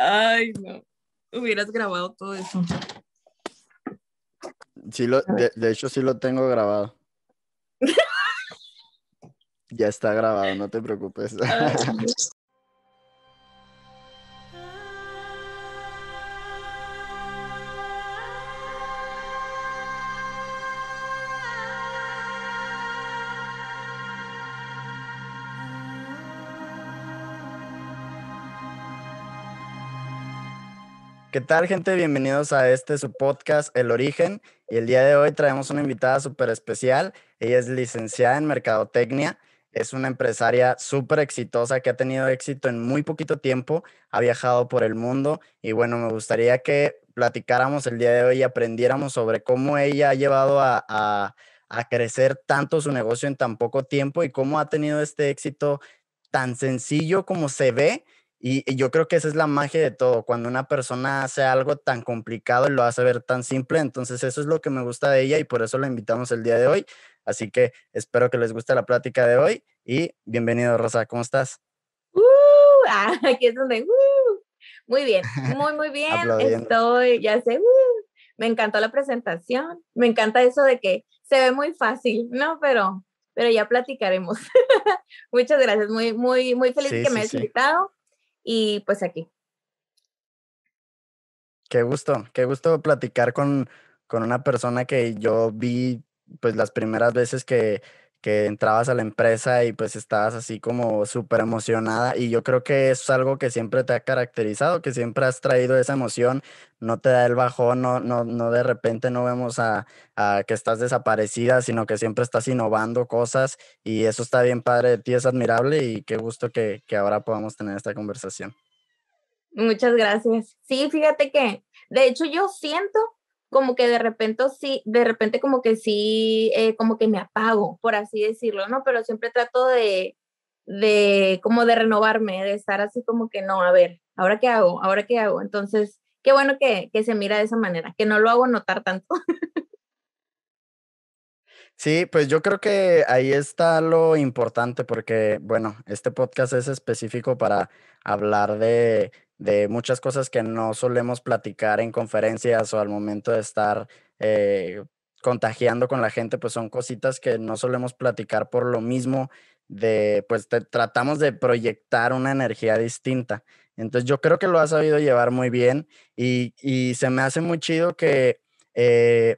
Ay, no. Hubieras grabado todo eso. Sí lo, de, de, hecho, sí lo tengo grabado. ya está grabado, no te preocupes. ¿Qué tal, gente? Bienvenidos a este su podcast, El Origen. Y el día de hoy traemos una invitada súper especial. Ella es licenciada en Mercadotecnia. Es una empresaria súper exitosa que ha tenido éxito en muy poquito tiempo, ha viajado por el mundo y bueno, me gustaría que platicáramos el día de hoy y aprendiéramos sobre cómo ella ha llevado a, a crecer tanto su negocio en tan poco tiempo y cómo ha tenido este éxito tan sencillo como se ve, y, yo creo que esa es la magia de todo, cuando una persona hace algo tan complicado y lo hace ver tan simple, entonces eso es lo que me gusta de ella y por eso la invitamos el día de hoy. Así que espero que les guste la plática de hoy y bienvenido Rosa, ¿cómo estás? ¡Uh! Ah, aquí es donde... ¡uh! Muy bien, muy, muy bien. Estoy, ya sé, ¡uh! me encantó la presentación, me encanta eso de que se ve muy fácil, ¿no? Pero, pero ya platicaremos. Muchas gracias, muy, muy, muy feliz que me hayas invitado y pues aquí. Qué gusto, qué gusto platicar con, con una persona que yo vi pues las primeras veces que, que entrabas a la empresa y pues estabas así como súper emocionada y yo creo que es algo que siempre te ha caracterizado, que siempre has traído esa emoción, no te da el bajón, no, no, no de repente no vemos a, que estás desaparecida, sino que siempre estás innovando cosas y eso está bien padre de ti, es admirable y qué gusto que, que ahora podamos tener esta conversación. Muchas gracias. Sí, fíjate que, de hecho yo siento como que de repente sí, de repente como que sí, eh, como que me apago, por así decirlo, ¿no? Pero siempre trato de, de, como de renovarme, de estar así como que no, a ver, ¿ahora qué hago? ¿Ahora qué hago? Entonces, qué bueno que, que se mira de esa manera, que no lo hago notar tanto. Sí, pues yo creo que ahí está lo importante porque, bueno, este podcast es específico para hablar de, muchas cosas que no solemos platicar en conferencias o al momento de estar eh, contagiando con la gente, pues son cositas que no solemos platicar por lo mismo de, pues tratamos de proyectar una energía distinta. Entonces yo creo que lo has sabido llevar muy bien y, se me hace muy chido que... Eh,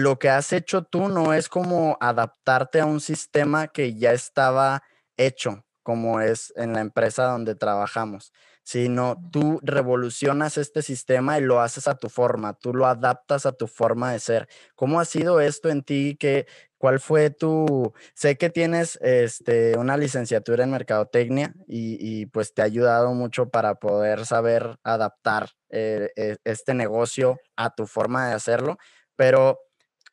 lo que has hecho tú no es como adaptarte a un sistema que ya estaba hecho, como es en la empresa donde trabajamos, sino tú revolucionas este sistema y lo haces a tu forma, tú lo adaptas a tu forma de ser. ¿Cómo ha sido esto en ti? ¿Cuál fue tu...? Sé que tienes este, una licenciatura en Mercadotecnia y, pues te ha ayudado mucho para poder saber adaptar eh, e, este negocio a tu forma de hacerlo, pero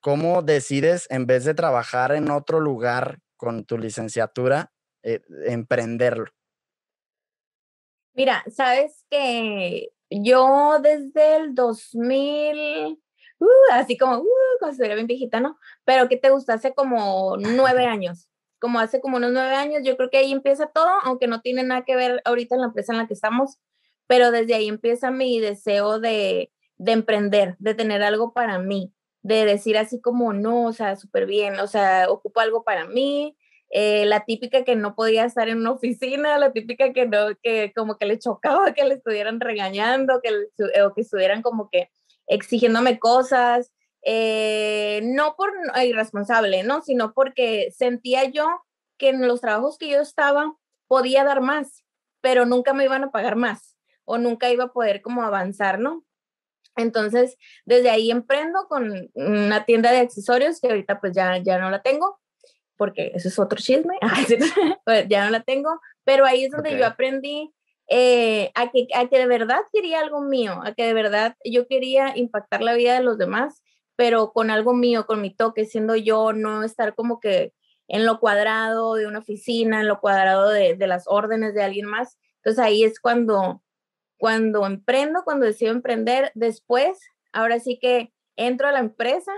¿cómo decides, en vez de trabajar en otro lugar con tu licenciatura, eh, emprenderlo? Mira, sabes que yo desde el 2000, uh, así como, uh, considero bien viejita, ¿no? Pero que te gusta hace como nueve años, como hace como unos nueve años, yo creo que ahí empieza todo, aunque no tiene nada que ver ahorita en la empresa en la que estamos, pero desde ahí empieza mi deseo de, de emprender, de tener algo para mí de decir así como, no, o sea, súper bien, o sea, ocupo algo para mí, eh, la típica que no podía estar en una oficina, la típica que no, que como que le chocaba que le estuvieran regañando, que, eh, o que estuvieran como que exigiéndome cosas, eh, no por irresponsable, ¿no? Sino porque sentía yo que en los trabajos que yo estaba podía dar más, pero nunca me iban a pagar más o nunca iba a poder como avanzar, ¿no? Entonces, desde ahí emprendo con una tienda de accesorios que ahorita pues ya, ya no la tengo, porque eso es otro chisme, pues, ya no la tengo, pero ahí es donde yo aprendí eh, a, que, que de verdad quería algo mío, a que de verdad yo quería impactar la vida de los demás, pero con algo mío, con mi toque, siendo yo, no estar como que en lo cuadrado de una oficina, en lo cuadrado de, de las órdenes de alguien más. Entonces ahí es cuando cuando emprendo, cuando decido emprender, después, ahora sí que entro a la empresa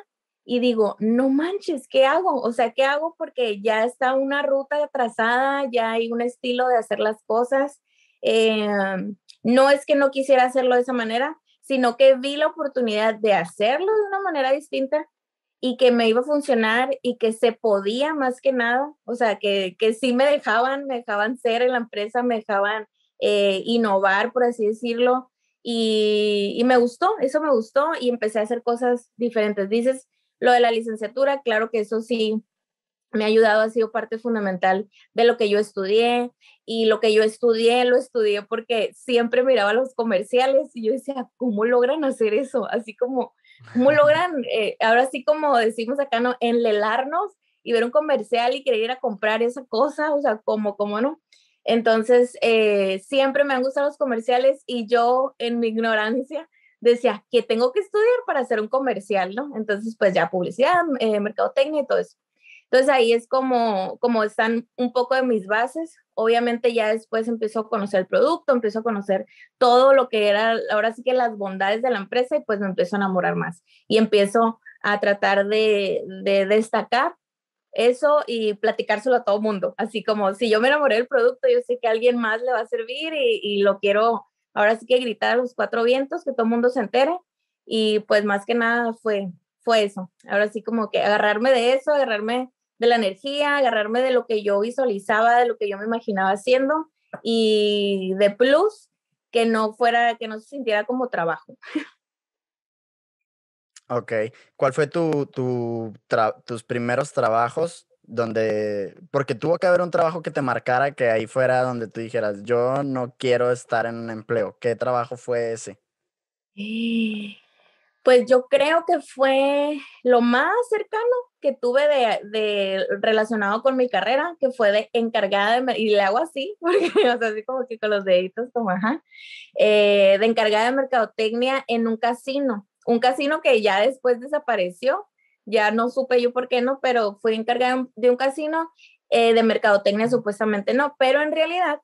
y digo, no manches, ¿qué hago? O sea, ¿qué hago? Porque ya está una ruta trazada, ya hay un estilo de hacer las cosas. Eh, no es que no quisiera hacerlo de esa manera, sino que vi la oportunidad de hacerlo de una manera distinta y que me iba a funcionar y que se podía más que nada, o sea, que, que sí me dejaban, me dejaban ser en la empresa, me dejaban eh, innovar, por así decirlo. Y, me gustó, eso me gustó y empecé a hacer cosas diferentes. Dices, lo de la licenciatura, claro que eso sí me ha ayudado, ha sido parte fundamental de lo que yo estudié y lo que yo estudié, lo estudié porque siempre miraba los comerciales y yo decía, ¿cómo logran hacer eso? Así como, ¿cómo logran, eh, ahora sí como decimos acá, ¿no? Enlelarnos y ver un comercial y querer ir a comprar esa cosa, o sea, como cómo no? Entonces, eh, siempre me han gustado los comerciales y yo en mi ignorancia decía que tengo que estudiar para hacer un comercial, ¿no? Entonces, pues ya publicidad, eh, mercadotecnia y todo eso. Entonces ahí es como, como están un poco de mis bases. Obviamente ya después empiezo a conocer el producto, empiezo a conocer todo lo que era, ahora sí que las bondades de la empresa y pues me empiezo a enamorar más y empiezo a tratar de, de destacar eso y platicárselo a todo mundo. Así como si yo me enamoré del producto, yo sé que alguien más le va a servir y, lo quiero ahora sí que gritar a los cuatro vientos, que todo el mundo se entere. Y pues más que nada fue, fue eso. Ahora sí como que agarrarme de eso, agarrarme de la energía, agarrarme de lo que yo visualizaba, de lo que yo me imaginaba haciendo y de plus que no fuera, que no se sintiera como trabajo. Ok. ¿Cuál fue tu, tu tus primeros trabajos donde, porque tuvo que haber un trabajo que te marcara, que ahí fuera donde tú dijeras, yo no quiero estar en un empleo. ¿Qué trabajo fue ese? Eh, pues yo creo que fue lo más cercano que tuve de, de relacionado con mi carrera, que fue de encargada de, y le hago así, porque o así como que con los deditos, como ajá, eh, de encargada de mercadotecnia en un casino un casino que ya después desapareció, ya no supe yo por qué no, pero fui encargada de un casino eh, de mercadotecnia, supuestamente no, pero en realidad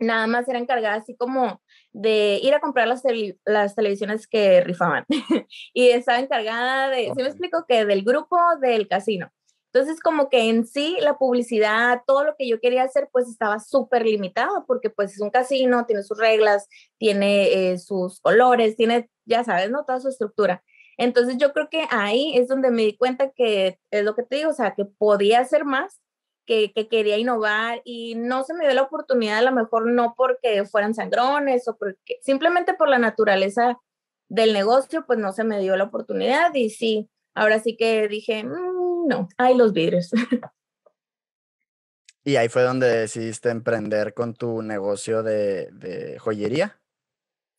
nada más era encargada así como de ir a comprar las, las televisiones que rifaban y estaba encargada de, si me explico, que del grupo del casino. Entonces, como que en sí la publicidad, todo lo que yo quería hacer, pues estaba súper limitado, porque pues es un casino, tiene sus reglas, tiene eh, sus colores, tiene ya sabes, ¿no? Toda su estructura. Entonces yo creo que ahí es donde me di cuenta que es lo que te digo, o sea, que podía hacer más, que, que quería innovar y no se me dio la oportunidad, a lo mejor no porque fueran sangrones o porque simplemente por la naturaleza del negocio, pues no se me dio la oportunidad y sí, ahora sí que dije, mm, no, hay los vidrios. Y ahí fue donde decidiste emprender con tu negocio de, de joyería.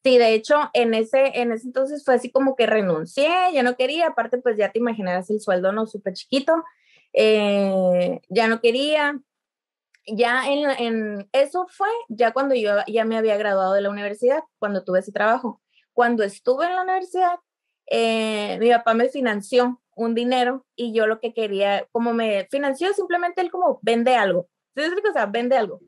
Sí, de hecho, en ese, en ese entonces fue así como que renuncié, ya no quería, aparte pues ya te imaginarás el sueldo no súper chiquito, eh, ya no quería. Ya en, eso fue ya cuando yo ya me había graduado de la universidad, cuando tuve ese trabajo. Cuando estuve en la universidad, eh, mi papá me financió un dinero y yo lo que quería, como me financió simplemente él como vende algo, ¿sí? o sea, vende algo.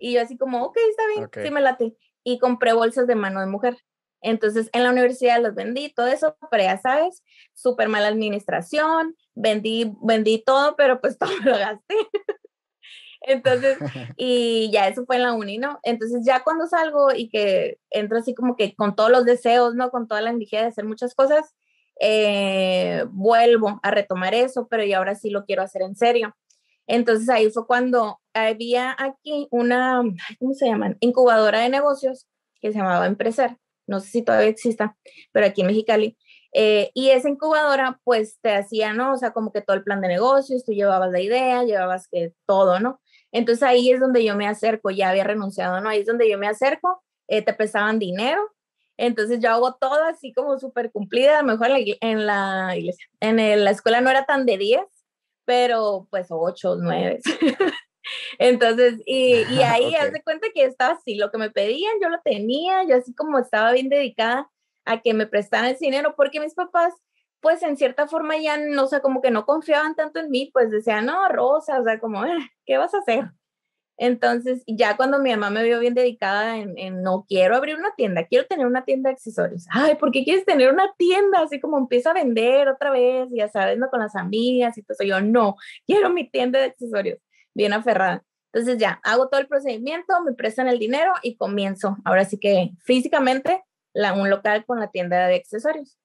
Y yo así como, ok, está bien, sí me late y compré bolsas de mano de mujer. Entonces, en la universidad las vendí, todo eso, pero ya sabes, súper mala administración, vendí, vendí todo, pero pues todo lo gasté. Entonces, y ya eso fue en la uni, ¿no? Entonces, ya cuando salgo y que entro así como que con todos los deseos, ¿no? Con toda la energía de hacer muchas cosas, eh, vuelvo a retomar eso, pero y ahora sí lo quiero hacer en serio. Entonces ahí fue cuando había aquí una, ¿cómo se llaman? Incubadora de negocios que se llamaba Empresar. No sé si todavía exista, pero aquí en Mexicali. Eh, y esa incubadora, pues te hacía, ¿no? O sea, como que todo el plan de negocios, tú llevabas la idea, llevabas que todo, ¿no? Entonces ahí es donde yo me acerco, ya había renunciado, ¿no? Ahí es donde yo me acerco, eh, te prestaban dinero, entonces yo hago todo así como súper cumplida, a lo mejor en la, iglesia, en la escuela no era tan de 10, pero pues ocho, nueve. Entonces, y, ahí haz hace cuenta que estaba así, lo que me pedían yo lo tenía, yo así como estaba bien dedicada a que me prestaran el dinero, porque mis papás, pues en cierta forma ya no, sé, como que no confiaban tanto en mí, pues decían, no, Rosa, o sea, como, ah, ¿qué vas a hacer? Entonces, ya cuando mi mamá me vio bien dedicada en, no quiero abrir una tienda, quiero tener una tienda de accesorios. Ay, ¿por qué quieres tener una tienda? Así como empiezo a vender otra vez, ya sabes, ¿no? con las amigas y todo Yo no, quiero mi tienda de accesorios, bien aferrada. Entonces ya, hago todo el procedimiento, me prestan el dinero y comienzo. Ahora sí que físicamente la, un local con la tienda de accesorios.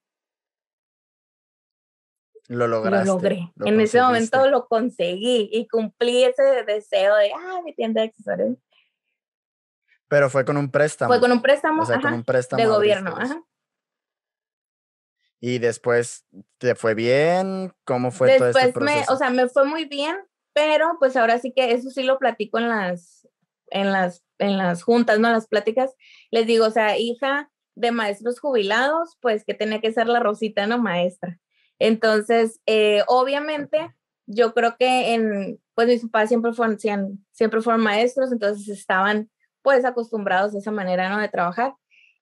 Lo Lo logré. en ese momento lo conseguí y cumplí ese deseo de, ah, mi tienda de accesorios. Pero fue con un préstamo. Fue con un préstamo, con un préstamo de gobierno. Y después, ¿te fue bien? ¿Cómo fue todo este proceso? Me, o sea, me fue muy bien, pero pues ahora sí que eso sí lo platico en las, en las, en las juntas, ¿no? En las pláticas. Les digo, o sea, hija de maestros jubilados, pues que tenía que ser la Rosita, ¿no? Maestra. Entonces, eh, obviamente, yo creo que en, pues mis papás siempre fueron, siempre fueron maestros, entonces estaban pues acostumbrados a esa manera, ¿no? De trabajar.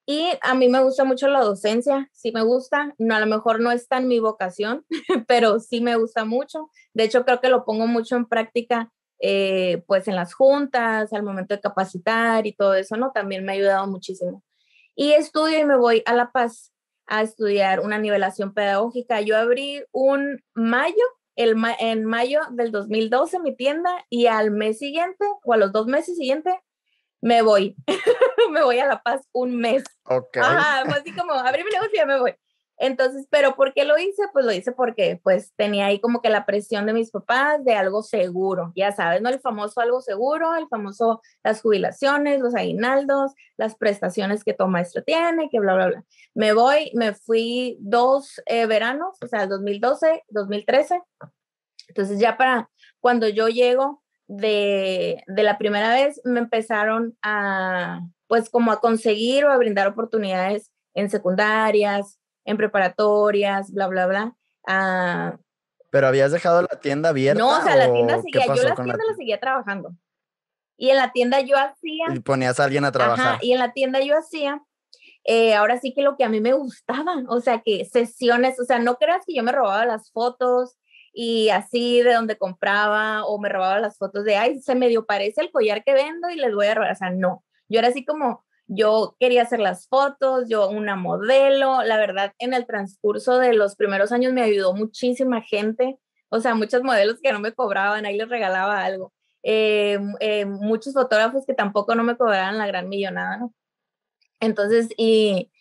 Y a mí me gusta mucho la docencia, sí me gusta, no, a lo mejor no está en mi vocación, pero sí me gusta mucho. De hecho, creo que lo pongo mucho en práctica, eh, pues en las juntas, al momento de capacitar y todo eso, ¿no? También me ha ayudado muchísimo. Y estudio y me voy a La Paz a estudiar una nivelación pedagógica. Yo abrí un mayo, el en mayo del 2012 mi tienda y al mes siguiente o a los dos meses siguientes me voy, me voy a La Paz un mes. Okay. Ajá, así como abrí mi negocio y ya me voy. Entonces, pero ¿por qué lo hice? Pues lo hice porque pues tenía ahí como que la presión de mis papás de algo seguro, ya sabes, ¿no? El famoso algo seguro, el famoso las jubilaciones, los aguinaldos, las prestaciones que tu maestro tiene, que bla, bla, bla. Me voy, me fui dos eh, veranos, o sea, 2012, 2013. Entonces ya para cuando yo llego de, de la primera vez, me empezaron a pues como a conseguir o a brindar oportunidades en secundarias, en preparatorias, bla, bla, bla. Ah, ¿Pero habías dejado la tienda abierta? No, o sea, la tienda seguía, yo la tienda la... seguía trabajando. Y en la tienda yo hacía... Y ponías a alguien a trabajar. Ajá, y en la tienda yo hacía, eh, ahora sí que lo que a mí me gustaba, o sea, que sesiones, o sea, no creas que yo me robaba las fotos y así de donde compraba o me robaba las fotos de, ay, se medio parece el collar que vendo y les voy a robar, o sea, no. Yo era así como, yo quería hacer las fotos, yo una modelo, la verdad, en el transcurso de los primeros años me ayudó muchísima gente, o sea, muchos modelos que no me cobraban, ahí les regalaba algo, eh, eh, muchos fotógrafos que tampoco no me cobraban la gran millonada, ¿no? Entonces, y,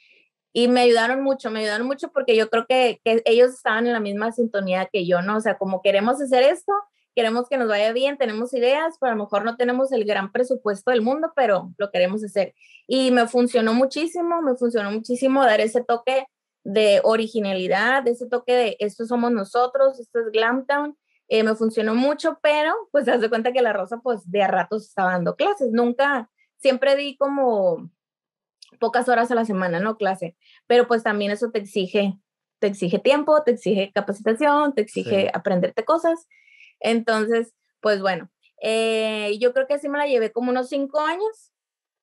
y me ayudaron mucho, me ayudaron mucho porque yo creo que, que ellos estaban en la misma sintonía que yo, ¿no? O sea, como queremos hacer esto, queremos que nos vaya bien, tenemos ideas, pero a lo mejor no tenemos el gran presupuesto del mundo, pero lo queremos hacer. Y me funcionó muchísimo, me funcionó muchísimo dar ese toque de originalidad, de ese toque de esto somos nosotros, esto es Glamtown. Eh, me funcionó mucho, pero pues das de cuenta que la Rosa pues de a ratos estaba dando clases, nunca, siempre di como pocas horas a la semana, ¿no? Clase, pero pues también eso te exige, te exige tiempo, te exige capacitación, te exige aprenderte cosas. Entonces, pues bueno, eh, yo creo que así me la llevé como unos cinco años,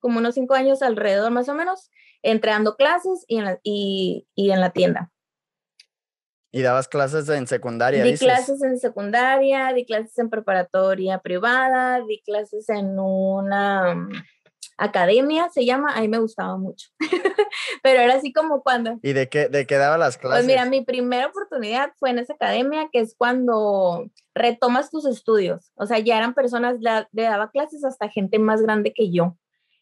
como unos cinco años alrededor más o menos, entregando clases y en la, y, y en la tienda. ¿Y dabas clases en secundaria? Di clases en secundaria, di clases en preparatoria privada, di clases en una academia, se llama, a mí me gustaba mucho. Pero era así como cuando... ¿Y de qué, de qué daba las clases? Pues mira, mi primera oportunidad fue en esa academia, que es cuando retomas tus estudios. O sea, ya eran personas, le daba clases hasta gente más grande que yo.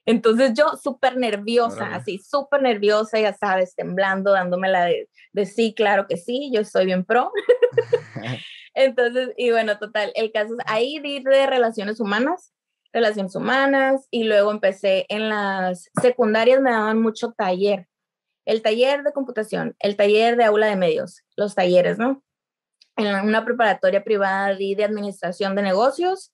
Entonces yo súper nerviosa, así súper nerviosa, ya sabes, temblando, dándome la de, sí, claro que sí, yo estoy bien pro. Entonces, y bueno, total, el caso es, ahí de relaciones humanas, relaciones humanas y luego empecé en las secundarias, me daban mucho taller. El taller de computación, el taller de aula de medios, los talleres, ¿no? En una preparatoria privada de administración de negocios,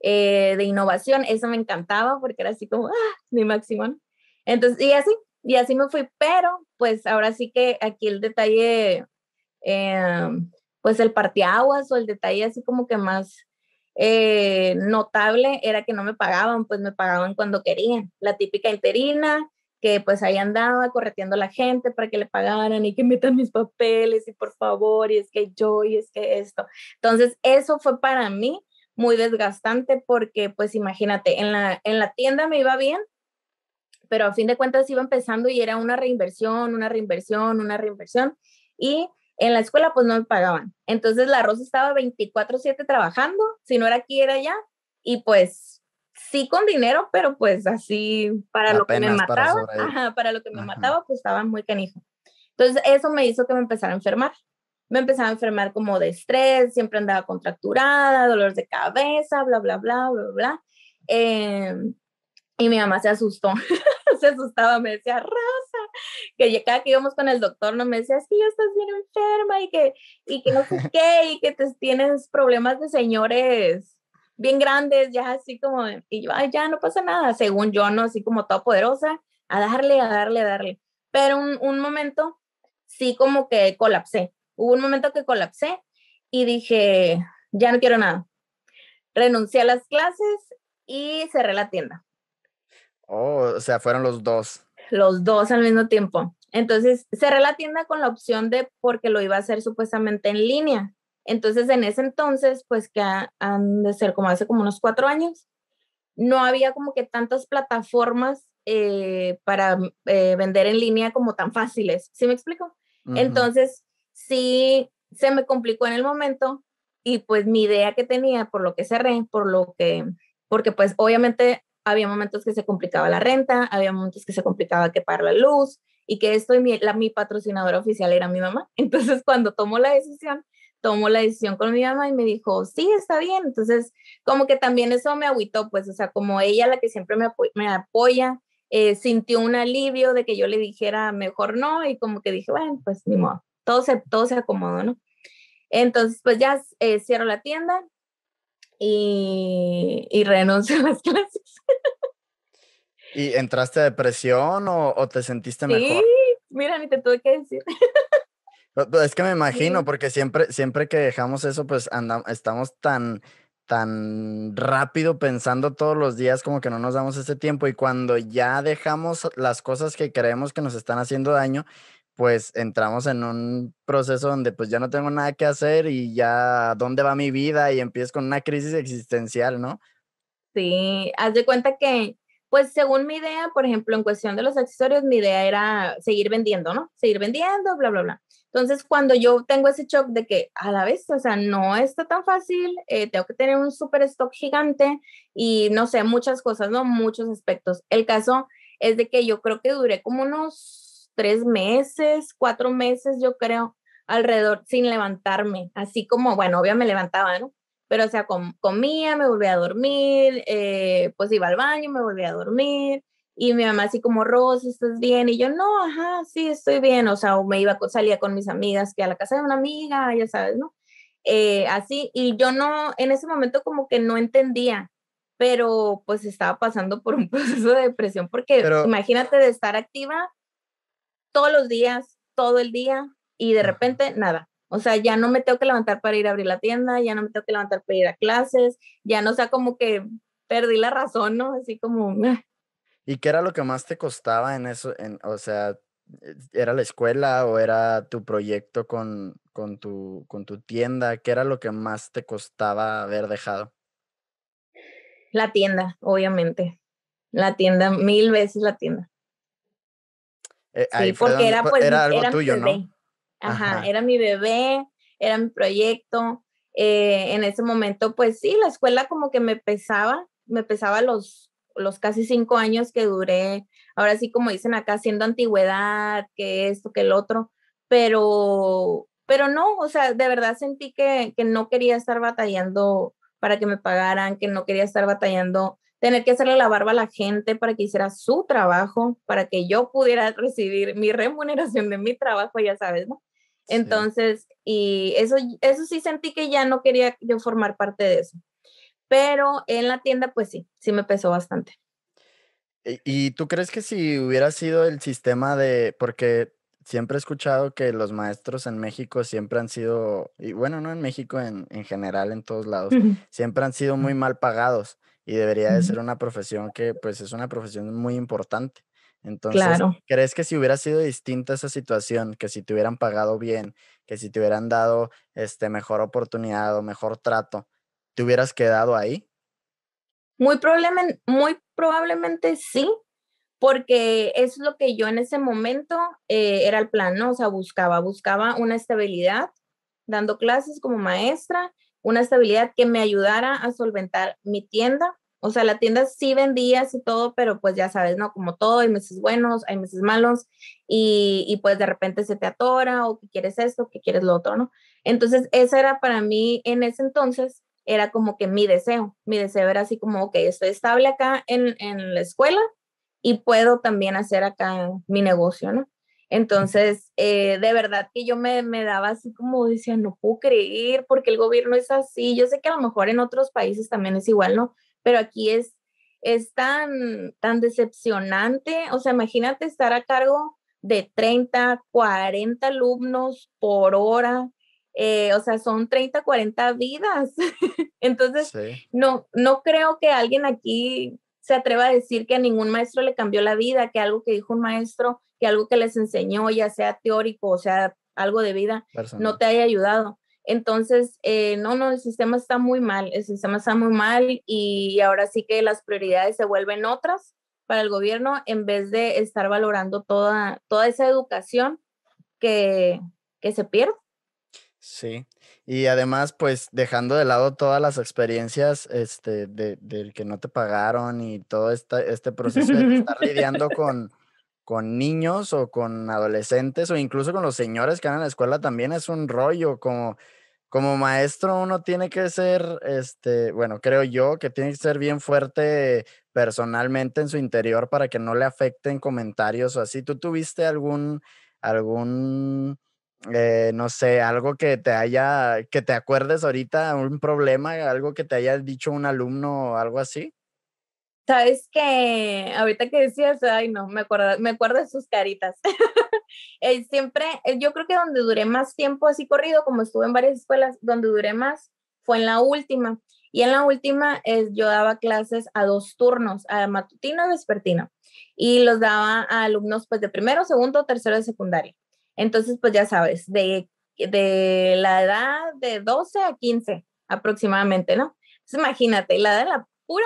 eh, de innovación, eso me encantaba porque era así como, ah, mi máximo, Entonces, y así, y así me fui, pero pues ahora sí que aquí el detalle, eh, pues el parteaguas o el detalle así como que más eh, notable era que no me pagaban, pues me pagaban cuando querían. La típica interina que pues ahí andaba correteando a la gente para que le pagaran y que metan mis papeles y por favor, y es que yo, y es que esto. Entonces, eso fue para mí muy desgastante porque pues imagínate, en la, en la tienda me iba bien, pero a fin de cuentas iba empezando y era una reinversión, una reinversión, una reinversión. Y en la escuela pues no me pagaban. Entonces la Rosa estaba 24/7 trabajando, si no era aquí era allá, y pues sí con dinero, pero pues así para lo que me mataba, para, lo que me mataba pues estaba muy canijo. Entonces eso me hizo que me empezara a enfermar. Me empezaba a enfermar como de estrés, siempre andaba contracturada, dolor de cabeza, bla, bla, bla, bla, bla. Eh, y mi mamá se asustó, se asustaba, me decía, Rosa, que cada que íbamos con el doctor, no me decía, sí que ya estás bien enferma y que, y que no sé qué, y que te, tienes problemas de señores bien grandes, ya así como, y yo, ay, ya no pasa nada, según yo, no, así como toda poderosa, a darle, a darle, a darle. Pero un, un momento, sí como que colapsé, hubo un momento que colapsé y dije, ya no quiero nada. Renuncié a las clases y cerré la tienda Oh, o sea, fueron los dos. Los dos al mismo tiempo. Entonces, cerré la tienda con la opción de porque lo iba a hacer supuestamente en línea. Entonces, en ese entonces, pues que han de ser como hace como unos cuatro años, no había como que tantas plataformas eh, para eh, vender en línea como tan fáciles. ¿Sí me explico? Entonces, sí, se me complicó en el momento y pues mi idea que tenía, por lo que cerré, por lo que, porque pues obviamente había momentos que se complicaba la renta, había momentos que se complicaba que pagar la luz y que esto, mi, la, mi patrocinadora oficial era mi mamá. Entonces, cuando tomó la decisión, tomó la decisión con mi mamá y me dijo, sí, está bien. Entonces, como que también eso me agüitó, pues, o sea, como ella la que siempre me, apoya, eh, sintió un alivio de que yo le dijera mejor no y como que dije, bueno, pues ni modo, todo se, todo se acomodó, ¿no? Entonces, pues ya eh, cierro la tienda, y, y renuncio a las clases. ¿Y entraste a depresión o, te sentiste mejor? Sí, mira, ni te tuve que decir. Es que me imagino, porque siempre, siempre que dejamos eso, pues andamos, estamos tan, tan rápido pensando todos los días como que no nos damos ese tiempo y cuando ya dejamos las cosas que creemos que nos están haciendo daño, pues entramos en un proceso donde pues ya no tengo nada que hacer y ya dónde va mi vida y empiezo con una crisis existencial, ¿no? Sí, haz de cuenta que, pues según mi idea, por ejemplo, en cuestión de los accesorios, mi idea era seguir vendiendo, ¿no? Seguir vendiendo, bla, bla, bla. Entonces, cuando yo tengo ese shock de que a la vez, o sea, no está tan fácil, eh, tengo que tener un super stock gigante y no sé, muchas cosas, ¿no? Muchos aspectos. El caso es de que yo creo que duré como unos tres meses, cuatro meses, yo creo, alrededor sin levantarme, así como, bueno, obvio me levantaba, ¿no? Pero o sea, comía, me volvía a dormir, eh, pues iba al baño, me volvía a dormir, y mi mamá así como, Rosa, ¿estás bien? Y yo, no, ajá, sí, estoy bien, o sea, o me iba, salía con mis amigas, que a la casa de una amiga, ya sabes, ¿no? Eh, así, y yo no, en ese momento como que no entendía, pero pues estaba pasando por un proceso de depresión, porque imagínate de estar activa todos los días, todo el día y de repente nada. O sea, ya no me tengo que levantar para ir a abrir la tienda, ya no me tengo que levantar para ir a clases, ya no o sea como que perdí la razón, ¿no? Así como... Ah". ¿Y qué era lo que más te costaba en eso? En, o sea, ¿era la escuela o era tu proyecto con, con, tu, con tu tienda? ¿Qué era lo que más te costaba haber dejado? La tienda, obviamente. La tienda, mil veces la tienda. Eh, sí, porque era, pues, era algo tuyo, ¿no? Ajá, era mi bebé, era mi proyecto. Eh, en ese momento, pues sí, la escuela como que me pesaba, me pesaba los, los casi cinco años que duré, ahora sí como dicen acá, siendo antigüedad, que esto, que el otro, pero, pero no, o sea, de verdad sentí que, que no quería estar batallando para que me pagaran, que no quería estar batallando tener que hacerle la barba a la gente para que hiciera su trabajo, para que yo pudiera recibir mi remuneración de mi trabajo, ya sabes, ¿no? Entonces, y eso, eso sí sentí que ya no quería yo formar parte de eso. Pero en la tienda, pues sí, sí me pesó bastante. ¿Y tú crees que si hubiera sido el sistema de, porque siempre he escuchado que los maestros en México siempre han sido, y bueno, no en México, en, general, en todos lados, siempre han sido muy mal pagados y debería de ser una profesión que pues es una profesión muy importante. Entonces, ¿crees que si hubiera sido distinta esa situación, que si te hubieran pagado bien, que si te hubieran dado este mejor oportunidad o mejor trato, te hubieras quedado ahí? Muy, probablemente, muy probablemente sí, porque es lo que yo en ese momento eh, era el plan, ¿no? O sea, buscaba, buscaba una estabilidad dando clases como maestra una estabilidad que me ayudara a solventar mi tienda. O sea, la tienda sí vendía y todo, pero pues ya sabes, ¿no? Como todo, hay meses buenos, hay meses malos y, y pues de repente se te atora o que quieres esto, que quieres lo otro, ¿no? Entonces, esa era para mí en ese entonces, era como que mi deseo. Mi deseo era así como, ok, estoy estable acá en, en la escuela y puedo también hacer acá mi negocio, ¿no? Entonces, eh, de verdad que yo me, daba así como decía, no puedo creer porque el gobierno es así. Yo sé que a lo mejor en otros países también es igual, ¿no? Pero aquí es, tan, tan decepcionante. O sea, imagínate estar a cargo de 30, 40 alumnos por hora. Eh, o sea, son 30, 40 vidas. Entonces, no, no creo que alguien aquí se atreva a decir que a ningún maestro le cambió la vida, que algo que dijo un maestro algo que les enseñó, ya sea teórico o sea algo de vida, no te haya ayudado. Entonces, eh, no, no, el sistema está muy mal, el sistema está muy mal y ahora sí que las prioridades se vuelven otras para el gobierno en vez de estar valorando toda, toda esa educación que, que se pierde. Sí, y además, pues dejando de lado todas las experiencias este, del que no te pagaron y todo este proceso de estar lidiando con, con niños o con adolescentes o incluso con los señores que van a la escuela también es un rollo. Como, como maestro uno tiene que ser, este, bueno, creo yo que tiene que ser bien fuerte personalmente en su interior para que no le afecten comentarios o así. ¿Tú tuviste algún, algún, eh, no sé, algo que te haya, que te acuerdes ahorita, un problema, algo que te haya dicho un alumno o algo así? Sabes que ahorita que decías, ay no, me acuerdo, me de sus caritas. eh, siempre, eh, yo creo que donde duré más tiempo así corrido, como estuve en varias escuelas, donde duré más fue en la última. Y en la última es, yo daba clases a dos turnos, a matutino y vespertino. Y los daba a alumnos pues de primero, segundo, tercero de secundaria. Entonces, pues ya sabes, de, de la edad de 12 a 15 aproximadamente, ¿no? Entonces, imagínate, la edad de la pura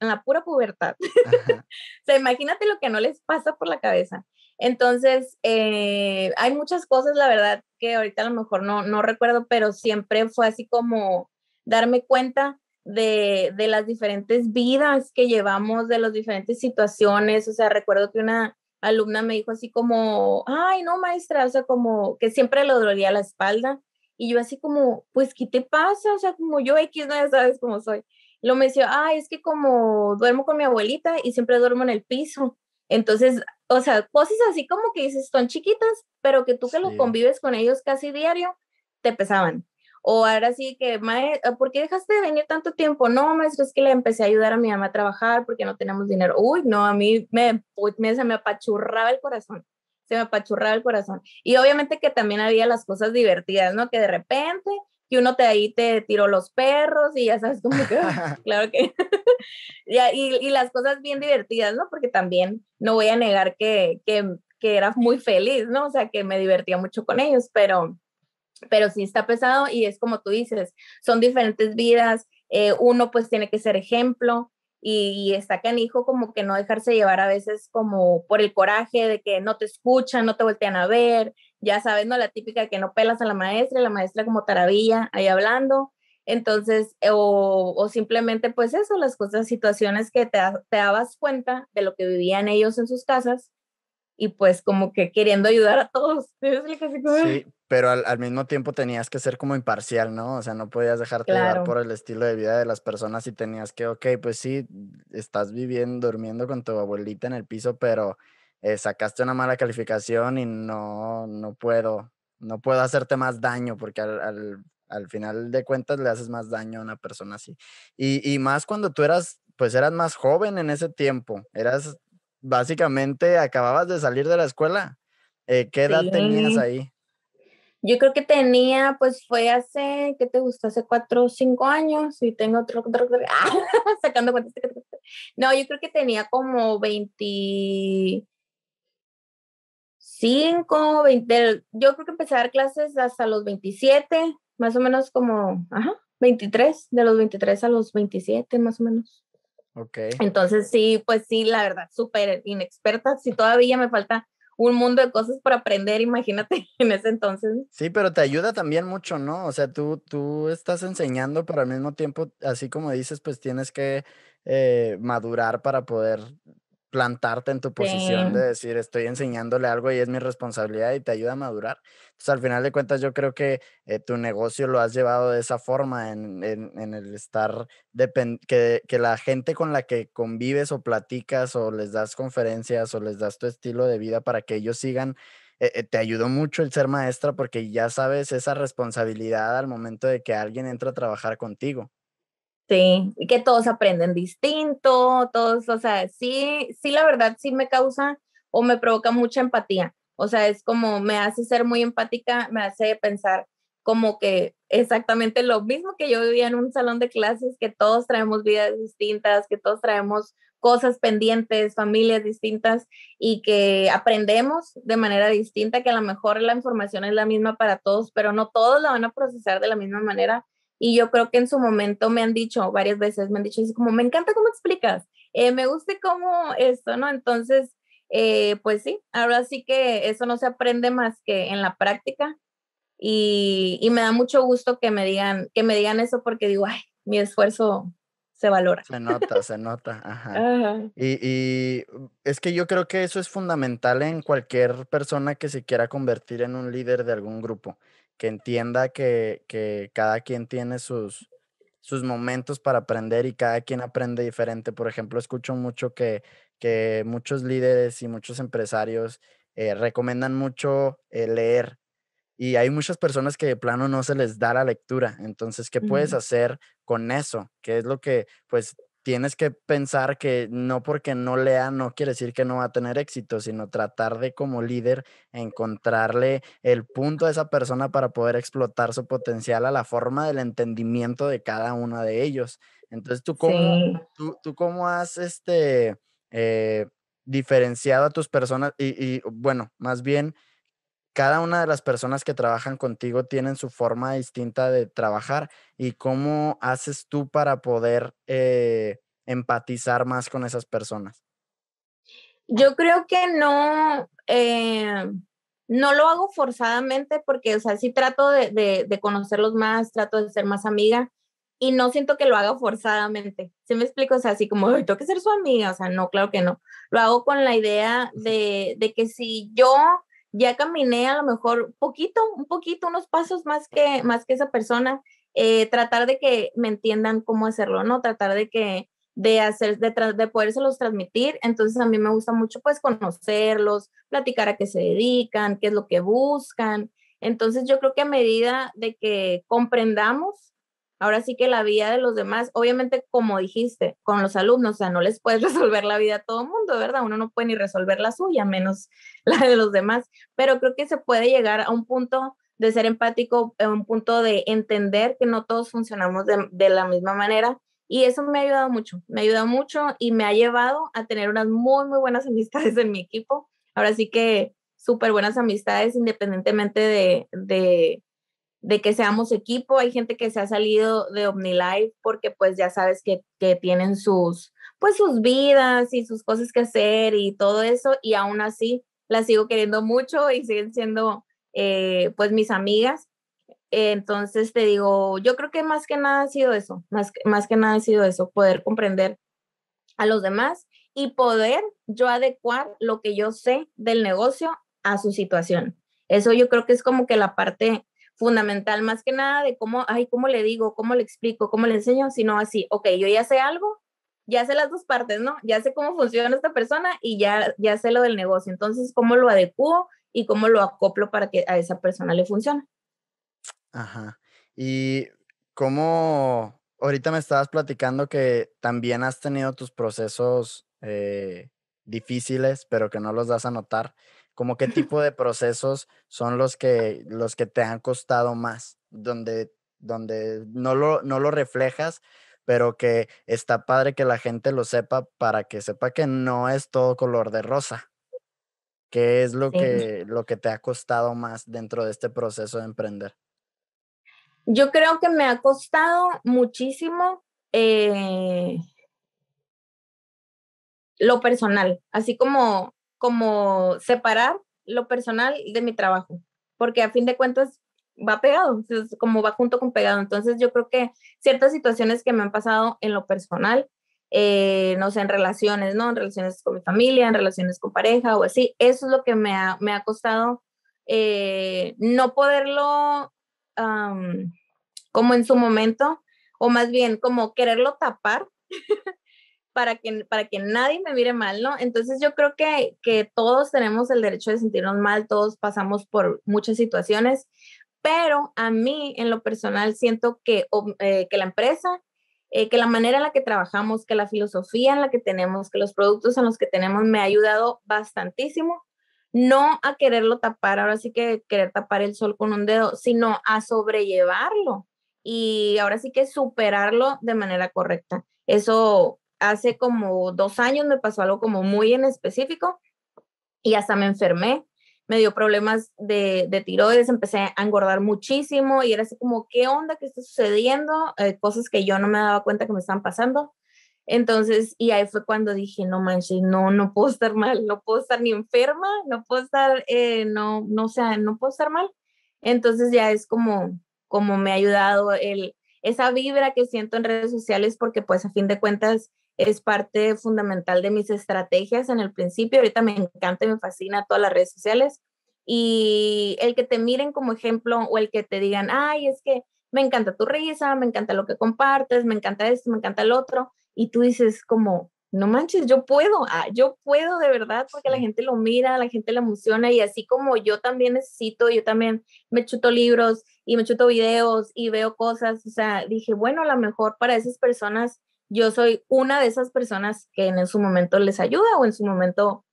la pura pubertad. o sea, imagínate lo que no les pasa por la cabeza. Entonces, eh, hay muchas cosas, la verdad, que ahorita a lo mejor no, no recuerdo, pero siempre fue así como darme cuenta de, de, las diferentes vidas que llevamos, de las diferentes situaciones. O sea, recuerdo que una alumna me dijo así como, ay, no, maestra, o sea, como que siempre le dolía la espalda. Y yo así como, pues, ¿qué te pasa? O sea, como yo X, no, ya sabes cómo soy lo me decía, ay, es que como duermo con mi abuelita y siempre duermo en el piso. Entonces, o sea, cosas así como que dices, son chiquitas, pero que tú que lo convives con ellos casi diario, te pesaban. O ahora sí que, eh, ¿por qué dejaste de venir tanto tiempo? No, maestro, es que le empecé a ayudar a mi mamá a trabajar porque no tenemos dinero. Uy, no, a mí me, me, se me apachurraba el corazón, se me apachurraba el corazón. Y obviamente que también había las cosas divertidas, ¿no? Que de repente que uno te ahí te tiró los perros y ya sabes cómo que, ah, claro que, y, y, las cosas bien divertidas, ¿no? Porque también no voy a negar que, que, que era muy feliz, ¿no? O sea, que me divertía mucho con ellos, pero, pero sí está pesado y es como tú dices, son diferentes vidas, eh, uno pues tiene que ser ejemplo, y, está canijo como que no dejarse llevar a veces como por el coraje de que no te escuchan, no te voltean a ver, ya sabes, ¿no? La típica que no pelas a la maestra, la maestra como taravilla ahí hablando. Entonces, eh, o, o simplemente pues eso, las cosas, situaciones que te, te, dabas cuenta de lo que vivían ellos en sus casas y pues como que queriendo ayudar a todos. Sí, pero al, mismo tiempo tenías que ser como imparcial, ¿no? O sea, no podías dejarte llevar por el estilo de vida de las personas y tenías que, ok, pues sí, estás viviendo, durmiendo con tu abuelita en el piso, pero eh, sacaste una mala calificación y no, no puedo, no puedo hacerte más daño porque al, al, final de cuentas le haces más daño a una persona así. Y, y, más cuando tú eras, pues eras más joven en ese tiempo, eras básicamente, acababas de salir de la escuela. Eh, ¿Qué edad tenías ahí? Yo creo que tenía, pues fue hace, ¿qué te gusta Hace cuatro o cinco años y tengo otro, otro, sacando cuentas. No, yo creo que tenía como 20, 5, 20, yo creo que empecé a dar clases hasta los 27, más o menos como, ajá, 23, de los 23 a los 27, más o menos. Ok. Entonces sí, pues sí, la verdad, súper inexperta, si todavía me falta un mundo de cosas para aprender, imagínate, en ese entonces. Sí, pero te ayuda también mucho, ¿no? O sea, tú, tú estás enseñando, pero al mismo tiempo, así como dices, pues tienes que eh, madurar para poder plantarte en tu posición de decir, estoy enseñándole algo y es mi responsabilidad y te ayuda a madurar. Entonces, al final de cuentas, yo creo que eh, tu negocio lo has llevado de esa forma, en, en, el estar, que, que la gente con la que convives o platicas o les das conferencias o les das tu estilo de vida para que ellos sigan eh, eh, te ayudó mucho el ser maestra porque ya sabes esa responsabilidad al momento de que alguien entra a trabajar contigo. Sí, y que todos aprenden distinto, todos, o sea, sí, sí, la verdad sí me causa o me provoca mucha empatía. O sea, es como me hace ser muy empática, me hace pensar como que exactamente lo mismo que yo vivía en un salón de clases, que todos traemos vidas distintas, que todos traemos cosas pendientes, familias distintas y que aprendemos de manera distinta, que a lo mejor la información es la misma para todos, pero no todos la van a procesar de la misma manera y yo creo que en su momento me han dicho varias veces, me han dicho así como, me encanta cómo explicas, eh, me gusta cómo esto, ¿no? Entonces, eh, pues sí, ahora sí que eso no se aprende más que en la práctica. Y, me da mucho gusto que me digan, que me digan eso porque digo, ay, mi esfuerzo se valora. Se nota, se nota. Y, y, es que yo creo que eso es fundamental en cualquier persona que se quiera convertir en un líder de algún grupo que entienda que, cada quien tiene sus, sus momentos para aprender y cada quien aprende diferente. Por ejemplo, escucho mucho que, que muchos líderes y muchos empresarios eh, recomiendan mucho eh, leer y hay muchas personas que de plano no se les da la lectura. Entonces, ¿qué puedes hacer con eso? ¿Qué es lo que, pues, tienes que pensar que no porque no lea no quiere decir que no va a tener éxito, sino tratar de como líder encontrarle el punto a esa persona para poder explotar su potencial a la forma del entendimiento de cada uno de ellos. Entonces, ¿tú cómo, tú, cómo has este, eh, diferenciado a tus personas y, y bueno, más bien cada una de las personas que trabajan contigo tienen su forma distinta de trabajar y cómo haces tú para poder eh, empatizar más con esas personas. Yo creo que no, eh, no lo hago forzadamente porque, o sea, sí trato de, conocerlos más, trato de ser más amiga y no siento que lo haga forzadamente. ¿Se me explico? O sea, así como, tengo que ser su amiga, o sea, no, claro que no. Lo hago con la idea de, de que si yo ya caminé a lo mejor poquito, un poquito, unos pasos más que, más que esa persona, eh, tratar de que me entiendan cómo hacerlo, ¿no? Tratar de que, de hacer, de, de podérselos transmitir. Entonces a mí me gusta mucho pues conocerlos, platicar a qué se dedican, qué es lo que buscan. Entonces yo creo que a medida de que comprendamos Ahora sí que la vida de los demás, obviamente como dijiste, con los alumnos, o sea, no les puedes resolver la vida a todo el mundo, ¿verdad? Uno no puede ni resolver la suya, menos la de los demás, pero creo que se puede llegar a un punto de ser empático, a eh, un punto de entender que no todos funcionamos de, la misma manera y eso me ha ayudado mucho, me ha ayudado mucho y me ha llevado a tener unas muy, muy buenas amistades en mi equipo. Ahora sí que súper buenas amistades independientemente de, de que seamos equipo. Hay gente que se ha salido de OmniLife porque pues ya sabes que, tienen sus, pues sus vidas y sus cosas que hacer y todo eso y aún así las sigo queriendo mucho y siguen siendo eh, pues mis amigas. Entonces te digo, yo creo que más que nada ha sido eso, más, más que nada ha sido eso, poder comprender a los demás y poder yo adecuar lo que yo sé del negocio a su situación. Eso yo creo que es como que la parte fundamental, más que nada de cómo, ay, cómo le digo, cómo le explico, cómo le enseño, sino así, ok, yo ya sé algo, ya sé las dos partes, ¿no? Ya sé cómo funciona esta persona y ya, ya sé lo del negocio, entonces, ¿cómo lo adecuo y cómo lo acoplo para que a esa persona le funcione? Ajá. Y cómo, ahorita me estabas platicando que también has tenido tus procesos eh, difíciles, pero que no los das a notar como qué tipo de procesos son los que, los que te han costado más, donde, donde no, lo, no lo reflejas, pero que está padre que la gente lo sepa para que sepa que no es todo color de rosa. ¿Qué es lo, que, lo que te ha costado más dentro de este proceso de emprender? Yo creo que me ha costado muchísimo eh, lo personal, así como como separar lo personal de mi trabajo, porque a fin de cuentas va pegado, como va junto con pegado. Entonces yo creo que ciertas situaciones que me han pasado en lo personal, eh, no sé, en relaciones, ¿no? En relaciones con mi familia, en relaciones con pareja o así, eso es lo que me ha, costado eh, no poderlo como en su momento, o más bien como quererlo tapar para que, para que nadie me mire mal, ¿no? Entonces yo creo que, que todos tenemos el derecho de sentirnos mal, todos pasamos por muchas situaciones, pero a mí en lo personal siento que, eh, que la empresa, eh, que la manera en la que trabajamos, que la filosofía en la que tenemos, que los productos en los que tenemos me ha ayudado bastantísimo no a quererlo tapar, ahora sí que querer tapar el sol con un dedo, sino a sobrellevarlo y ahora sí que superarlo de manera correcta. Eso hace como dos años me pasó algo como muy en específico y hasta me enfermé. Me dio problemas de, de tiroides, empecé a engordar muchísimo y era así como, ¿qué onda? ¿Qué está sucediendo? Eh, cosas que yo no me daba cuenta que me estaban pasando. Entonces, y ahí fue cuando dije, no manches, no, no puedo estar mal, no puedo estar ni enferma, no puedo estar, eh, no, no, sea, no puedo estar mal. Entonces ya es como, como me ha ayudado el, esa vibra que siento en redes sociales porque pues a fin de cuentas es parte fundamental de mis estrategias en el principio. Ahorita me encanta y me fascina todas las redes sociales. Y el que te miren como ejemplo o el que te digan, ay, es que me encanta tu risa, me encanta lo que compartes, me encanta esto, me encanta el otro. Y tú dices como, no manches, yo puedo, ah, yo puedo de verdad, porque la gente lo mira, la gente la emociona y así como yo también necesito, yo también me chuto libros y me chuto videos y veo cosas, o sea, dije, bueno, a lo mejor para esas personas yo soy una de esas personas que en su momento les ayuda o en su momento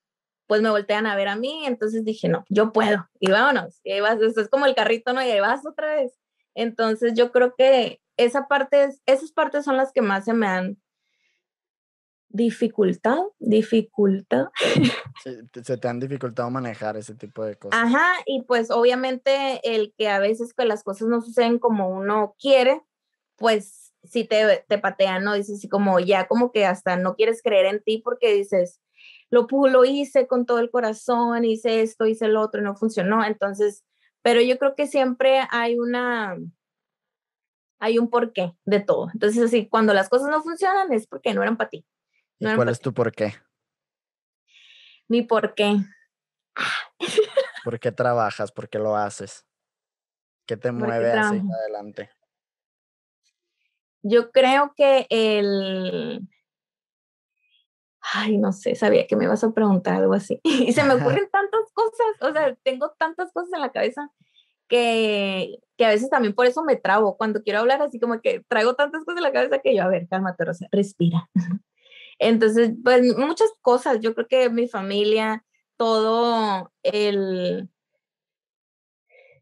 pues me voltean a ver a mí, entonces dije, no, yo puedo, y vámonos, y ahí vas, esto es como el carrito, ¿no? Y ahí vas otra vez. Entonces yo creo que esa parte, esas partes son las que más se me han dificultado, dificultado. se te han dificultado manejar ese tipo de cosas. Ajá, y pues obviamente el que a veces que las cosas no suceden como uno quiere, pues si te, te patean, ¿no? Dices, como ya como que hasta no quieres creer en ti porque dices, lo, lo hice con todo el corazón, hice esto, hice lo otro, y no funcionó. Entonces, pero yo creo que siempre hay una, hay un porqué de todo. Entonces, así, cuando las cosas no funcionan es porque no eran para ti. ¿Y cuál es tu porqué? Mi porqué. ¿Por qué trabajas? ¿Por qué lo haces? ¿Qué te mueve así adelante? Yo creo que el... Ay, no sé, sabía que me ibas a preguntar algo así. Y se me ocurren tantas cosas, o sea, tengo tantas cosas en la cabeza que, a veces también por eso me trabo. Cuando quiero hablar así como que traigo tantas cosas en la cabeza que yo, a ver, cálmate, Rosa, respira. Entonces, pues muchas cosas, yo creo que mi familia, todo el,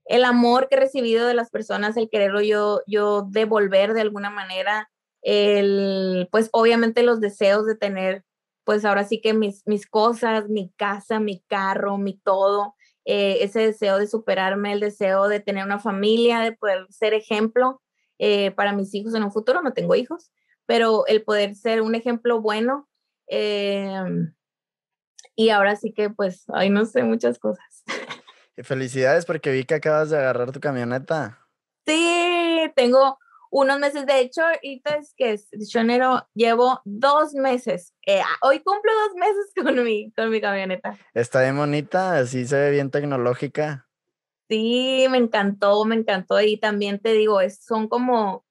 el amor que he recibido de las personas, el quererlo yo, yo devolver de alguna manera, el, pues obviamente los deseos de tener, pues ahora sí que mis, mis cosas, mi casa, mi carro, mi todo, eh, ese deseo de superarme, el deseo de tener una familia, de poder ser ejemplo eh, para mis hijos en un futuro, no tengo hijos, pero el poder ser un ejemplo bueno. Em, y ahora sí que pues, hay no sé, muchas cosas. Eh, felicidades porque vi que acabas de agarrar tu camioneta. Sí, tengo unos meses. De hecho, y es que es llevo dos meses. Eh, hoy cumplo dos meses con mi, con mi camioneta. Está bien bonita, así se ve bien tecnológica. Sí, me encantó, me encantó. Y también te digo, son como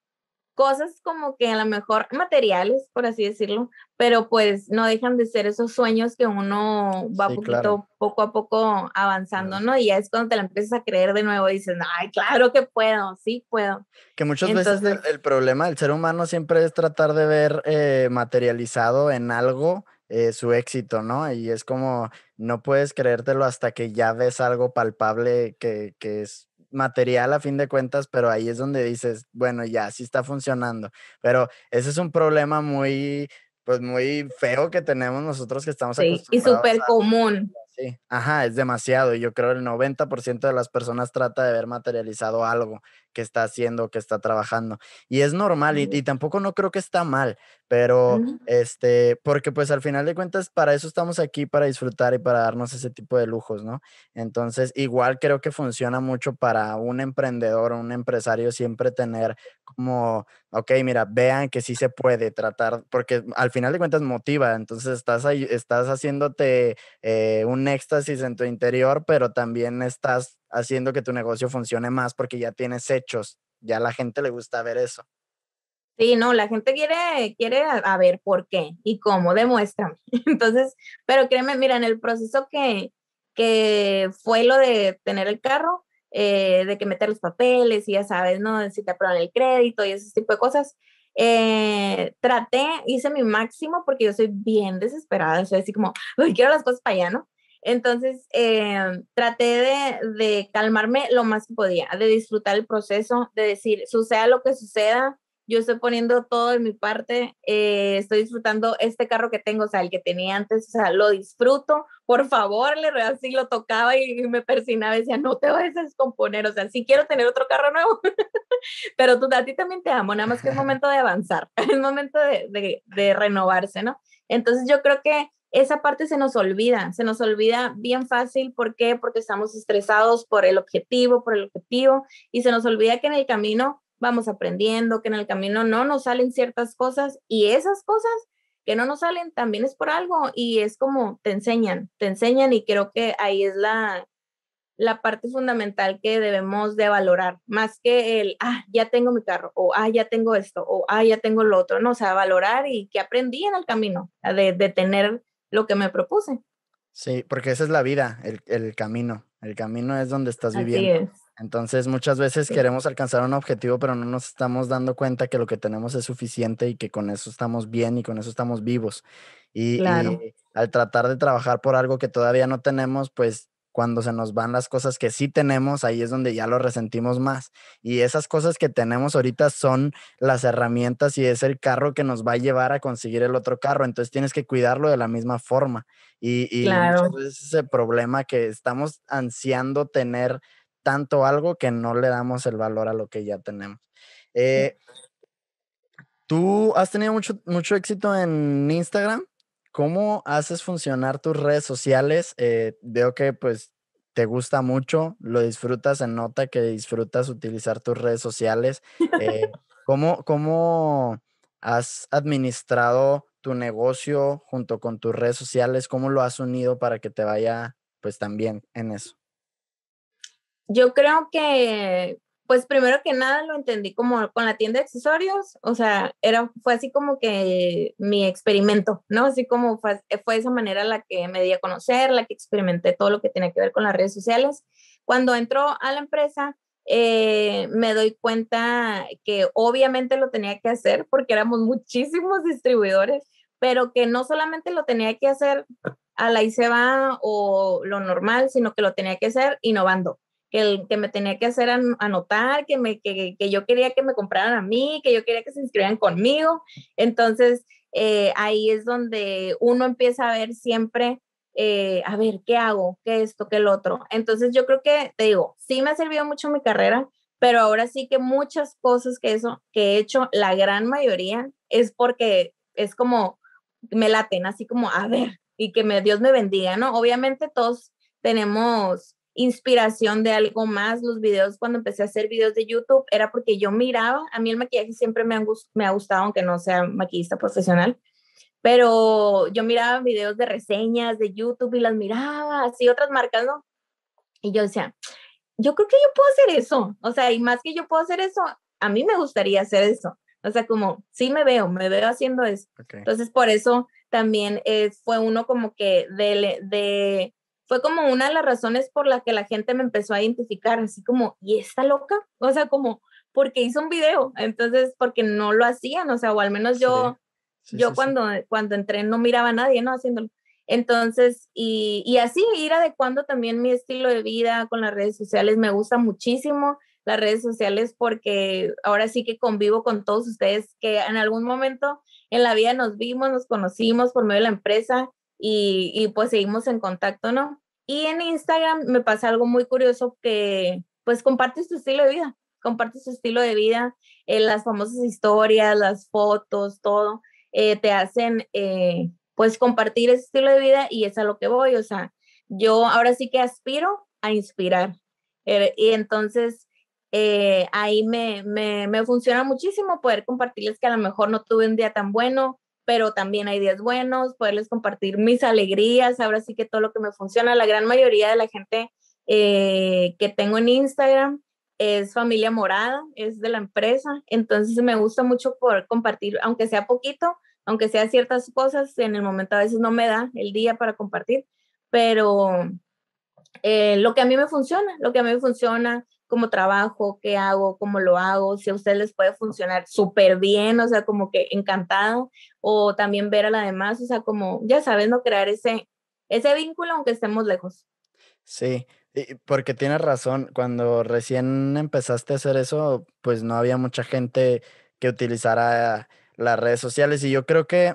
cosas como que a lo mejor materiales, por así decirlo, pero pues no dejan de ser esos sueños que uno va poquito, poco a poco avanzando, ¿no? Y ya es cuando te la empiezas a creer de nuevo y dices, ay, claro que puedo, sí puedo. Que muchas Entonces, veces el, problema del ser humano siempre es tratar de ver eh, materializado en algo eh, su éxito, ¿no? Y es como, no puedes creértelo hasta que ya ves algo palpable que, que es material a fin de cuentas, pero ahí es donde dices, bueno, ya sí está funcionando. Pero ese es un problema muy, pues muy feo que tenemos nosotros que estamos sí, Y súper común. Sí, ajá, es demasiado. y Yo creo el 90% de las personas trata de ver materializado algo que está haciendo, que está trabajando. Y es normal y, y tampoco no creo que está mal, pero este, porque pues al final de cuentas para eso estamos aquí, para disfrutar y para darnos ese tipo de lujos, ¿no? Entonces, igual creo que funciona mucho para un emprendedor, o un empresario, siempre tener como, ok, mira, vean que sí se puede tratar, porque al final de cuentas motiva, entonces estás ahí, estás haciéndote eh, un éxtasis en tu interior, pero también estás haciendo que tu negocio funcione más porque ya tienes hechos, ya a la gente le gusta ver eso. Sí, no, la gente quiere, quiere a, ver por qué y cómo, demuéstrame. Entonces, pero créeme, mira, en el proceso que, que fue lo de tener el carro, eh, de que meter los papeles y ya sabes, ¿no? Si te aprueban el crédito y ese tipo de cosas. Eh, traté, hice mi máximo porque yo soy bien desesperada, soy así como, quiero las cosas para allá, ¿no? Entonces, eh, traté de, de calmarme lo más que podía, de disfrutar el proceso, de decir, suceda lo que suceda, yo estoy poniendo todo en mi parte, eh, estoy disfrutando este carro que tengo, o sea, el que tenía antes, o sea, lo disfruto, por favor, le si lo tocaba y, me persinaba decía, no te vas a descomponer, o sea, sí quiero tener otro carro nuevo, pero tú, a ti también te amo, nada más que es momento de avanzar, es momento de, de, de renovarse, ¿no? Entonces yo creo que esa parte se nos olvida, se nos olvida bien fácil. ¿Por qué? Porque estamos estresados por el objetivo, por el objetivo, y se nos olvida que en el camino vamos aprendiendo, que en el camino no nos salen ciertas cosas y esas cosas que no nos salen también es por algo y es como te enseñan, te enseñan y creo que ahí es la, la parte fundamental que debemos de valorar, más que el, ah, ya tengo mi carro, o ah, ya tengo esto, o ah, ya tengo lo otro, no, o sea, valorar y que aprendí en el camino de, de tener lo que me propuse. Sí, porque esa es la vida, el, camino, el camino es donde estás viviendo. Entonces muchas veces queremos alcanzar un objetivo, pero no nos estamos dando cuenta que lo que tenemos es suficiente y que con eso estamos bien y con eso estamos vivos. Y, al tratar de trabajar por algo que todavía no tenemos, pues cuando se nos van las cosas que sí tenemos, ahí es donde ya lo resentimos más. Y esas cosas que tenemos ahorita son las herramientas y es el carro que nos va a llevar a conseguir el otro carro. Entonces tienes que cuidarlo de la misma forma. Y, ese problema que estamos ansiando tener tanto algo que no le damos el valor a lo que ya tenemos. Eh, Tú has tenido mucho, mucho éxito en Instagram. ¿Cómo haces funcionar tus redes sociales? Eh, veo que pues te gusta mucho, lo disfrutas, se nota que disfrutas utilizar tus redes sociales. Eh, ¿cómo, ¿Cómo has administrado tu negocio junto con tus redes sociales? ¿Cómo lo has unido para que te vaya pues también en eso? Yo creo que, pues primero que nada lo entendí como con la tienda de accesorios, o sea, era, fue así como que mi experimento, ¿no? Así como fue, esa manera la que me di a conocer, la que experimenté todo lo que tenía que ver con las redes sociales. Cuando entró a la empresa, eh, me doy cuenta que obviamente lo tenía que hacer porque éramos muchísimos distribuidores, pero que no solamente lo tenía que hacer a la ICEBA o lo normal, sino que lo tenía que hacer innovando que, me tenía que hacer anotar, que, me, que, que, yo quería que me compraran a mí, que yo quería que se inscribieran conmigo. Entonces, eh, ahí es donde uno empieza a ver siempre, eh, a ver, ¿qué hago? ¿Qué esto? ¿Qué el otro? Entonces, yo creo que, te digo, sí me ha servido mucho mi carrera, pero ahora sí que muchas cosas que, eso, que he hecho, la gran mayoría, es porque es como, me laten, así como, a ver, y que me, Dios me bendiga, ¿no? Obviamente todos tenemos inspiración de algo más. Los videos, cuando empecé a hacer videos de YouTube, era porque yo miraba, a mí el maquillaje siempre me, me ha gustado, aunque no sea maquillista profesional, pero yo miraba videos de reseñas de YouTube y las miraba, así otras marcas, ¿no? Y yo decía, yo creo que yo puedo hacer eso, o sea, y más que yo puedo hacer eso, a mí me gustaría hacer eso. O sea, como sí me veo, me veo haciendo eso. Entonces, por eso también eh, fue uno como que de fue como una de las razones por la que la gente me empezó a identificar, así como, ¿y esta loca? O sea, como, porque hizo un video, entonces, porque no lo hacían, o sea, o al menos yo, yo cuando, cuando entré no miraba a nadie, ¿no? Haciéndolo. Entonces, y, y así ir adecuando también mi estilo de vida con las redes sociales, me gusta muchísimo las redes sociales porque ahora sí que convivo con todos ustedes que en algún momento en la vida nos vimos, nos conocimos por medio de la empresa y, pues seguimos en contacto, ¿no? Y en Instagram me pasa algo muy curioso que pues compartes tu estilo de vida, compartes tu estilo de vida, eh, las famosas historias, las fotos, todo, eh, te hacen eh, pues compartir ese estilo de vida y es a lo que voy, o sea, yo ahora sí que aspiro a inspirar. y entonces ahí me, me, me funciona muchísimo poder compartirles que a lo mejor no tuve un día tan bueno, pero también hay días buenos, poderles compartir mis alegrías, ahora sí que todo lo que me funciona, la gran mayoría de la gente eh, que tengo en Instagram es familia morada, es de la empresa, entonces me gusta mucho poder compartir, aunque sea poquito, aunque sea ciertas cosas, en el momento a veces no me da el día para compartir, pero eh, lo que a mí me funciona, lo que a mí me funciona, cómo trabajo, qué hago, cómo lo hago, si a ustedes les puede funcionar súper bien, o sea, como que encantado, o también ver a la demás, o sea, como, ya sabes, no crear ese, ese vínculo aunque estemos lejos. Sí, porque tienes razón, cuando recién empezaste a hacer eso, pues no había mucha gente que utilizara las redes sociales y yo creo que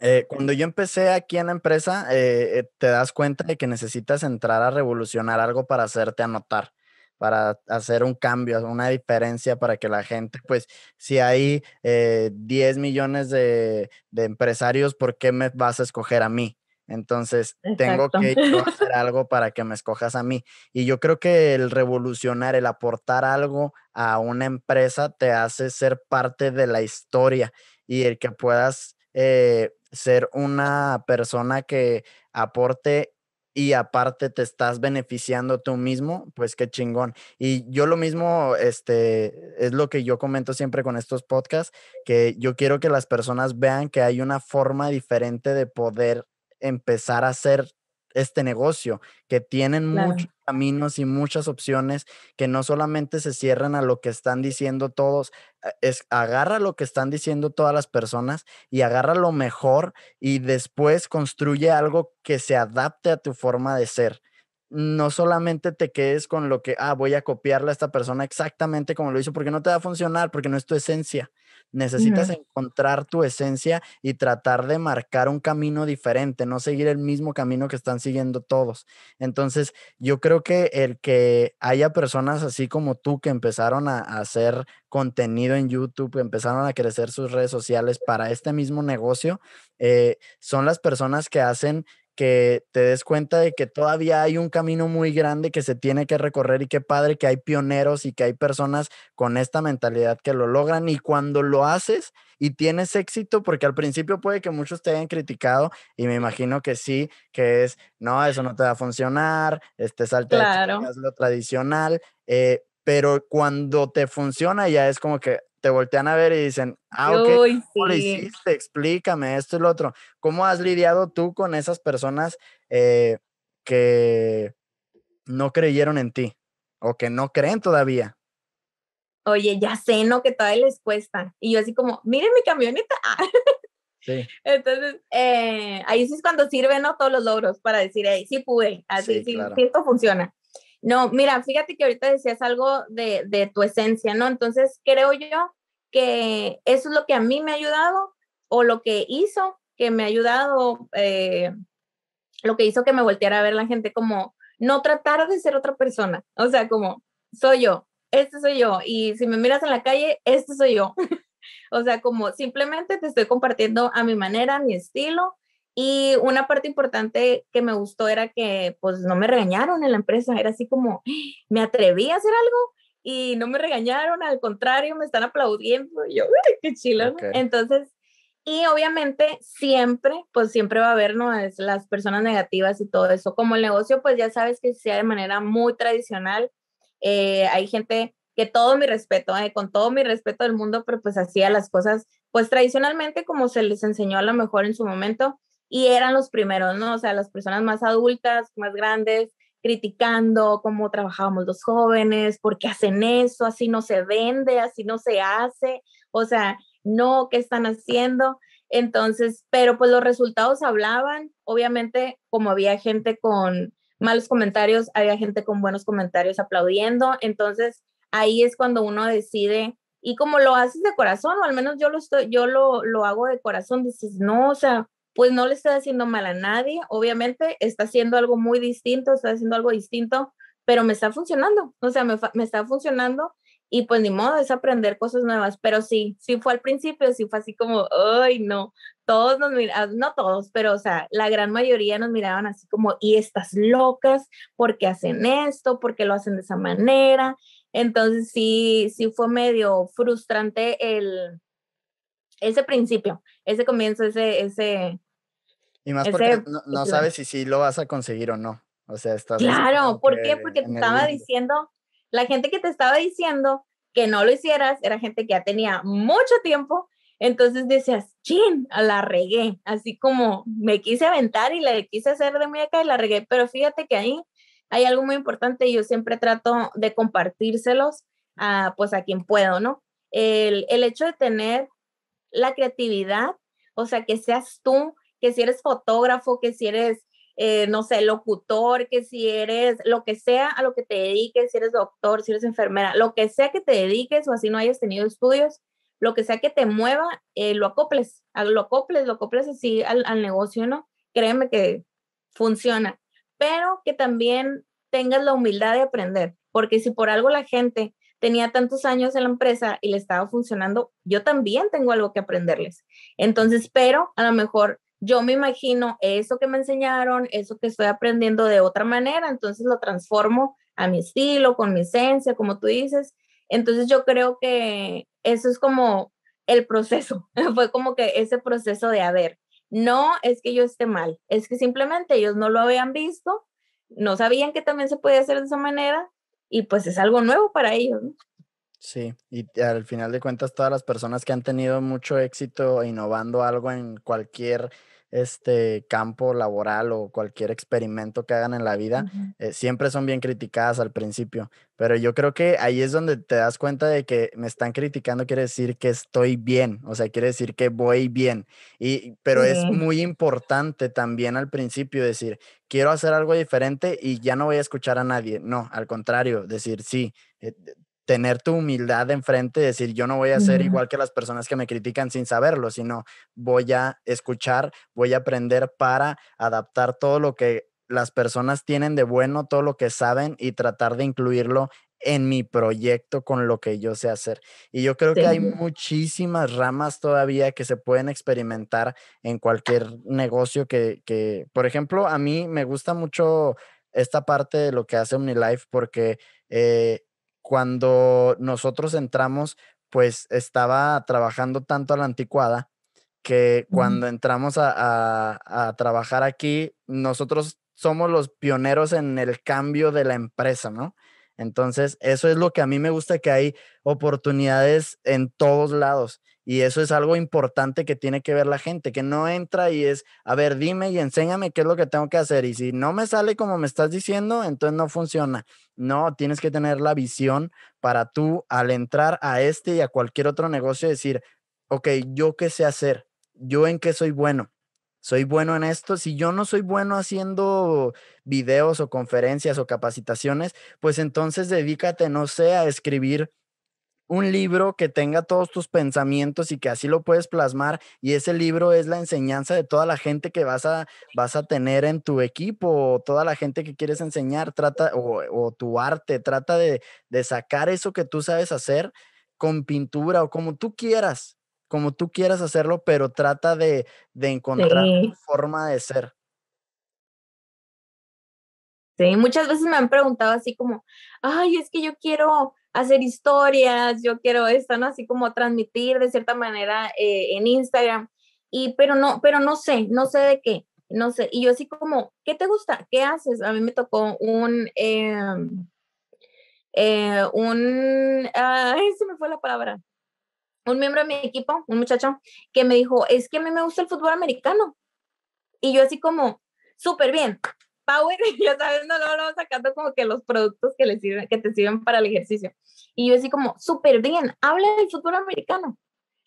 eh, cuando yo empecé aquí en la empresa, eh, eh, te das cuenta de que necesitas entrar a revolucionar algo para hacerte anotar para hacer un cambio, una diferencia para que la gente, pues, si hay 10 eh, millones de, empresarios, ¿por qué me vas a escoger a mí? Entonces, tengo que hacer algo para que me escojas a mí. Y yo creo que el revolucionar, el aportar algo a una empresa te hace ser parte de la historia y el que puedas eh, ser una persona que aporte y aparte te estás beneficiando tú mismo, pues qué chingón. Y yo lo mismo, este, es lo que yo comento siempre con estos podcasts, que yo quiero que las personas vean que hay una forma diferente de poder empezar a hacer este negocio, que tienen muchos caminos y muchas opciones, que no solamente se cierran a lo que están diciendo todos, eh, es, agarra lo que están diciendo todas las personas y agarra lo mejor y después construye algo que se adapte a tu forma de ser no solamente te quedes con lo que, ah, voy a copiarle a esta persona exactamente como lo hizo, porque no te va a funcionar, porque no es tu esencia. Necesitas encontrar tu esencia y tratar de marcar un camino diferente, no seguir el mismo camino que están siguiendo todos. Entonces, yo creo que el que haya personas así como tú que empezaron a, hacer contenido en YouTube, empezaron a crecer sus redes sociales para este mismo negocio, eh, son las personas que hacen que te des cuenta de que todavía hay un camino muy grande que se tiene que recorrer y qué padre que hay pioneros y que hay personas con esta mentalidad que lo logran y cuando lo haces y tienes éxito, porque al principio puede que muchos te hayan criticado y me imagino que sí, que es, no, eso no te va a funcionar, este salte claro. de lo tradicional, eh, pero cuando te funciona ya es como que, te voltean a ver y dicen, ah, ok, ¿cómo lo hiciste? Explícame esto y lo otro. ¿Cómo has lidiado tú con esas personas eh, que no creyeron en ti o que no creen todavía? Oye, ya sé, ¿no? Que todavía les cuesta. Y yo así como, miren mi camioneta. Sí. Entonces, eh, ahí sí es cuando sirven ¿no? todos los logros para decir, sí pude, así, sí, esto funciona. No, mira, fíjate que ahorita decías algo de, tu esencia, ¿no? Entonces creo yo que eso es lo que a mí me ha ayudado o lo que hizo que me ha ayudado, eh, lo que hizo que me volteara a ver la gente como no tratar de ser otra persona, o sea, como soy yo, este soy yo, y si me miras en la calle, este soy yo. o sea, como simplemente te estoy compartiendo a mi manera, mi estilo, y una parte importante que me gustó era que pues no me regañaron en la empresa, era así como, me atreví a hacer algo y no me regañaron, al contrario, me están aplaudiendo, y yo, qué chilo. Entonces, y obviamente siempre, pues siempre va a haber, ¿no? las personas negativas y todo eso. Como el negocio, pues ya sabes que sea de manera muy tradicional, eh, hay gente que todo mi respeto, ¿eh? con todo mi respeto del mundo, pero pues hacía las cosas, pues tradicionalmente como se les enseñó a lo mejor en su momento y eran los primeros, ¿no? O sea, las personas más adultas, más grandes, criticando cómo trabajábamos los jóvenes, por qué hacen eso, así no se vende, así no se hace, o sea, no, ¿qué están haciendo? Entonces, pero pues los resultados hablaban, obviamente como había gente con malos comentarios, había gente con buenos comentarios aplaudiendo, entonces ahí es cuando uno decide y como lo haces de corazón, o al menos yo lo estoy, yo lo, hago de corazón, dices, no, o sea, pues no le está haciendo mal a nadie, obviamente está haciendo algo muy distinto, está haciendo algo distinto, pero me está funcionando, o sea, me, está funcionando y pues ni modo, es aprender cosas nuevas, pero sí, sí fue al principio, sí fue así como, ay, no, todos nos miraban, no todos, pero o sea, la gran mayoría nos miraban así como, y estas locas, ¿por qué hacen esto? ¿Por qué lo hacen de esa manera? Entonces sí, sí fue medio frustrante el, ese principio, ese comienzo, ese, ese, y más porque no, sabes si sí lo vas a conseguir o no. O sea, estás. Claro, ¿por qué? Porque te estaba diciendo, la gente que te estaba diciendo que no lo hicieras era gente que ya tenía mucho tiempo. Entonces decías, chin, la regué. Así como me quise aventar y la quise hacer de muy acá y la regué. Pero fíjate que ahí hay algo muy importante y yo siempre trato de compartírselos a, pues a quien puedo, ¿no? El, el hecho de tener la creatividad, o sea, que seas tú que si eres fotógrafo, que si eres, eh, no sé, locutor, que si eres lo que sea a lo que te dediques, si eres doctor, si eres enfermera, lo que sea que te dediques o así no hayas tenido estudios, lo que sea que te mueva, eh, lo acoples, lo acoples, lo acoples así al, al negocio, ¿no? Créeme que funciona, pero que también tengas la humildad de aprender, porque si por algo la gente tenía tantos años en la empresa y le estaba funcionando, yo también tengo algo que aprenderles. Entonces, pero a lo mejor yo me imagino eso que me enseñaron, eso que estoy aprendiendo de otra manera, entonces lo transformo a mi estilo, con mi esencia, como tú dices. Entonces yo creo que eso es como el proceso, fue como que ese proceso de, haber. no es que yo esté mal, es que simplemente ellos no lo habían visto, no sabían que también se podía hacer de esa manera y pues es algo nuevo para ellos. Sí, y al final de cuentas todas las personas que han tenido mucho éxito innovando algo en cualquier este campo laboral o cualquier experimento que hagan en la vida, eh, siempre son bien criticadas al principio. Pero yo creo que ahí es donde te das cuenta de que me están criticando, quiere decir que estoy bien, o sea, quiere decir que voy bien. Y, pero es muy importante también al principio decir, quiero hacer algo diferente y ya no voy a escuchar a nadie. No, al contrario, decir, sí, eh, tener tu humildad enfrente decir, yo no voy a ser igual que las personas que me critican sin saberlo, sino voy a escuchar, voy a aprender para adaptar todo lo que las personas tienen de bueno, todo lo que saben y tratar de incluirlo en mi proyecto con lo que yo sé hacer. Y yo creo que hay muchísimas ramas todavía que se pueden experimentar en cualquier negocio que, que, por ejemplo, a mí me gusta mucho esta parte de lo que hace OmniLife porque... Eh, cuando nosotros entramos, pues estaba trabajando tanto a la anticuada que cuando entramos a, a, trabajar aquí, nosotros somos los pioneros en el cambio de la empresa, ¿no? Entonces, eso es lo que a mí me gusta, que hay oportunidades en todos lados. Y eso es algo importante que tiene que ver la gente, que no entra y es, a ver, dime y enséñame qué es lo que tengo que hacer. Y si no me sale como me estás diciendo, entonces no funciona. No, tienes que tener la visión para tú al entrar a este y a cualquier otro negocio decir, ok, yo qué sé hacer, yo en qué soy bueno. Soy bueno en esto. Si yo no soy bueno haciendo videos o conferencias o capacitaciones, pues entonces dedícate, no sé, a escribir un libro que tenga todos tus pensamientos y que así lo puedes plasmar y ese libro es la enseñanza de toda la gente que vas a, vas a tener en tu equipo o toda la gente que quieres enseñar, trata o, tu arte, trata de, sacar eso que tú sabes hacer con pintura o como tú quieras, como tú quieras hacerlo, pero trata de, encontrar forma de ser. Sí, muchas veces me han preguntado así como, ay, es que yo quiero hacer historias, yo quiero estar ¿no? Así como transmitir de cierta manera eh, en Instagram. Y, pero no, pero no sé, no sé de qué, no sé. Y yo así como, ¿qué te gusta? ¿Qué haces? A mí me tocó un, em, eh, un, se me fue la palabra. Un miembro de mi equipo, un muchacho, que me dijo, es que a mí me gusta el fútbol americano. Y yo así como, súper bien, Power, ya sabes, no lo vamos sacando como que los productos que, les sirven, que te sirven para el ejercicio. Y yo así como, súper bien, habla del fútbol americano,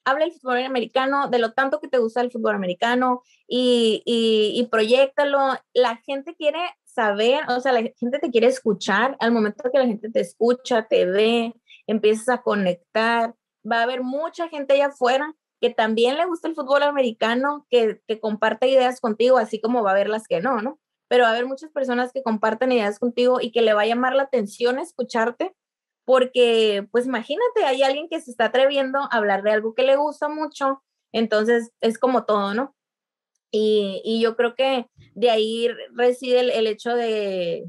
habla del fútbol americano, de lo tanto que te gusta el fútbol americano y, y, y proyectalo. La gente quiere saber, o sea, la gente te quiere escuchar, al momento que la gente te escucha, te ve, empiezas a conectar, va a haber mucha gente allá afuera que también le gusta el fútbol americano, que, que comparte ideas contigo, así como va a haber las que no, ¿no? pero va a haber muchas personas que compartan ideas contigo y que le va a llamar la atención escucharte, porque pues imagínate, hay alguien que se está atreviendo a hablar de algo que le gusta mucho, entonces es como todo, ¿no? Y, yo creo que de ahí reside el, hecho de,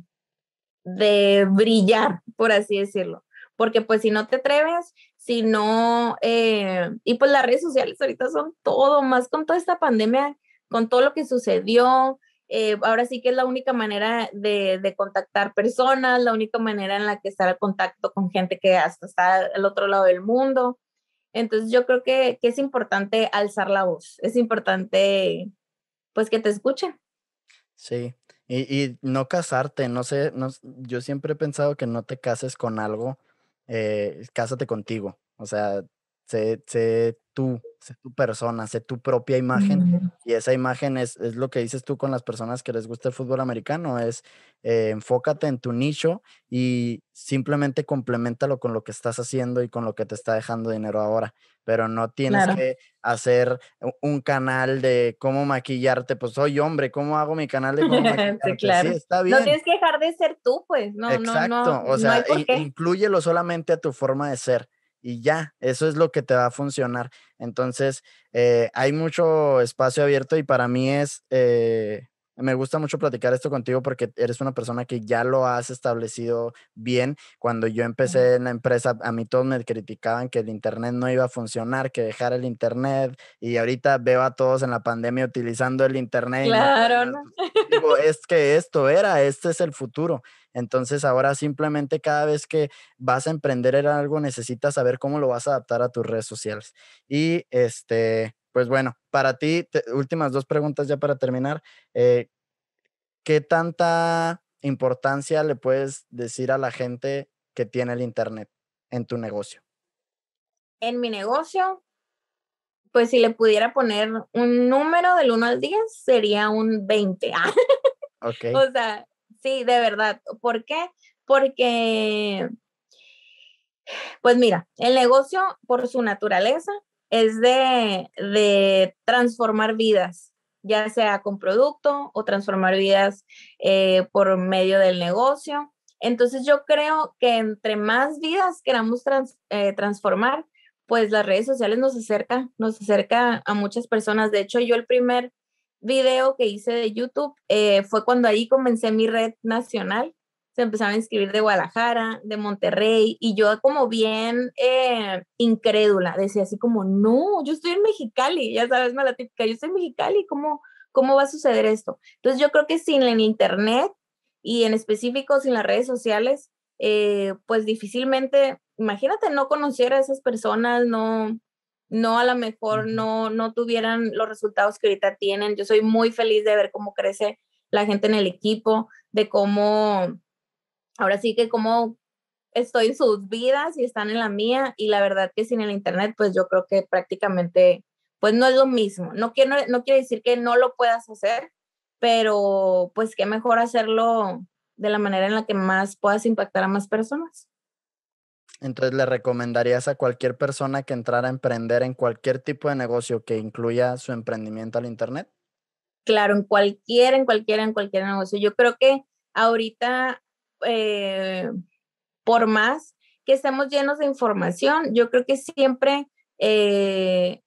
de brillar, por así decirlo porque pues si no te atreves, si no, eh, y pues las redes sociales ahorita son todo, más con toda esta pandemia, con todo lo que sucedió, eh, ahora sí que es la única manera de, contactar personas, la única manera en la que estar al contacto con gente que hasta está al otro lado del mundo. Entonces yo creo que, es importante alzar la voz, es importante pues que te escuchen. Sí, y, no casarte, no sé, no, yo siempre he pensado que no te cases con algo, eh, cásate contigo, o sea, sé, sé tú, sé tu persona, sé tu propia imagen. Y esa imagen es, lo que dices tú con las personas que les gusta el fútbol americano, es eh, enfócate en tu nicho y simplemente complementalo con lo que estás haciendo y con lo que te está dejando dinero ahora. Pero no tienes que hacer un canal de cómo maquillarte, pues soy hombre, ¿cómo hago mi canal de cómo maquillarte? sí, está bien. No tienes que dejar de ser tú, pues. No, Exacto, no, o sea, incluyelo solamente a tu forma de ser y ya, eso es lo que te va a funcionar. Entonces, eh, hay mucho espacio abierto y para mí es eh, me gusta mucho platicar esto contigo porque eres una persona que ya lo has establecido bien. Cuando yo empecé en la empresa, a mí todos me criticaban que el Internet no iba a funcionar, que dejar el Internet. Y ahorita veo a todos en la pandemia utilizando el Internet. Claro. digo, es que esto era, este es el futuro. Entonces ahora simplemente cada vez que vas a emprender en algo necesitas saber cómo lo vas a adaptar a tus redes sociales. Y este, pues bueno, para ti, últimas dos preguntas ya para terminar. Eh, ¿Qué tanta importancia le puedes decir a la gente que tiene el Internet en tu negocio? En mi negocio, pues si le pudiera poner un número del 1 al 10, sería un 20. okay. O sea, sí, de verdad. ¿Por qué? Porque, pues mira, el negocio por su naturaleza es de, transformar vidas, ya sea con producto o transformar vidas eh, por medio del negocio. Entonces yo creo que entre más vidas queramos eh, transformar, pues las redes sociales nos acerca, nos acerca a muchas personas. De hecho, yo el primer video que hice de YouTube eh, fue cuando ahí comencé mi red nacional se empezaron a inscribir de Guadalajara, de Monterrey, y yo como bien eh, incrédula, decía así como, no, yo estoy en Mexicali, ya sabes, mala típica, yo estoy en Mexicali, ¿cómo, ¿cómo va a suceder esto? Entonces yo creo que sin el Internet y en específico sin las redes sociales, eh, pues difícilmente, imagínate no conocer a esas personas, no, no a lo mejor no, no tuvieran los resultados que ahorita tienen. Yo soy muy feliz de ver cómo crece la gente en el equipo, de cómo ahora sí que como estoy en sus vidas y están en la mía y la verdad que sin el internet pues yo creo que prácticamente pues no es lo mismo. No quiero, no quiere decir que no lo puedas hacer, pero pues qué mejor hacerlo de la manera en la que más puedas impactar a más personas. Entonces, ¿le recomendarías a cualquier persona que entrara a emprender en cualquier tipo de negocio que incluya su emprendimiento al Internet? Claro, en cualquier, en cualquier, en cualquier negocio. Yo creo que ahorita eh, por más que estemos llenos de información, yo creo que siempre eh,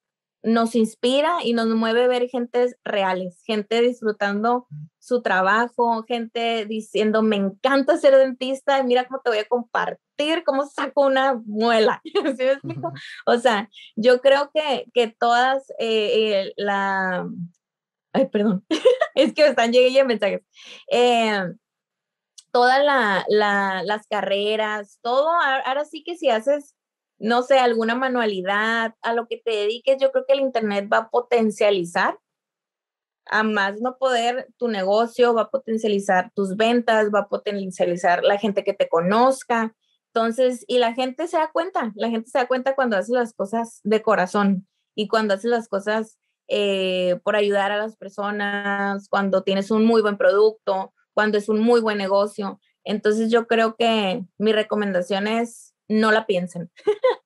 nos inspira y nos mueve ver gentes reales, gente disfrutando su trabajo, gente diciendo, me encanta ser dentista, y mira cómo te voy a compartir, cómo saco una muela. O sea, yo creo que, que todas eh, la... Ay, perdón, es que me están llegando mensajes. Eh, todas la, las carreras, todo. Ahora sí que si haces, no sé, alguna manualidad, a lo que te dediques, yo creo que el Internet va a potencializar a más no poder tu negocio, va a potencializar tus ventas, va a potencializar la gente que te conozca. Entonces, y la gente se da cuenta, la gente se da cuenta cuando haces las cosas de corazón y cuando haces las cosas eh, por ayudar a las personas, cuando tienes un muy buen producto, cuando es un muy buen negocio. Entonces yo creo que mi recomendación es no la piensen.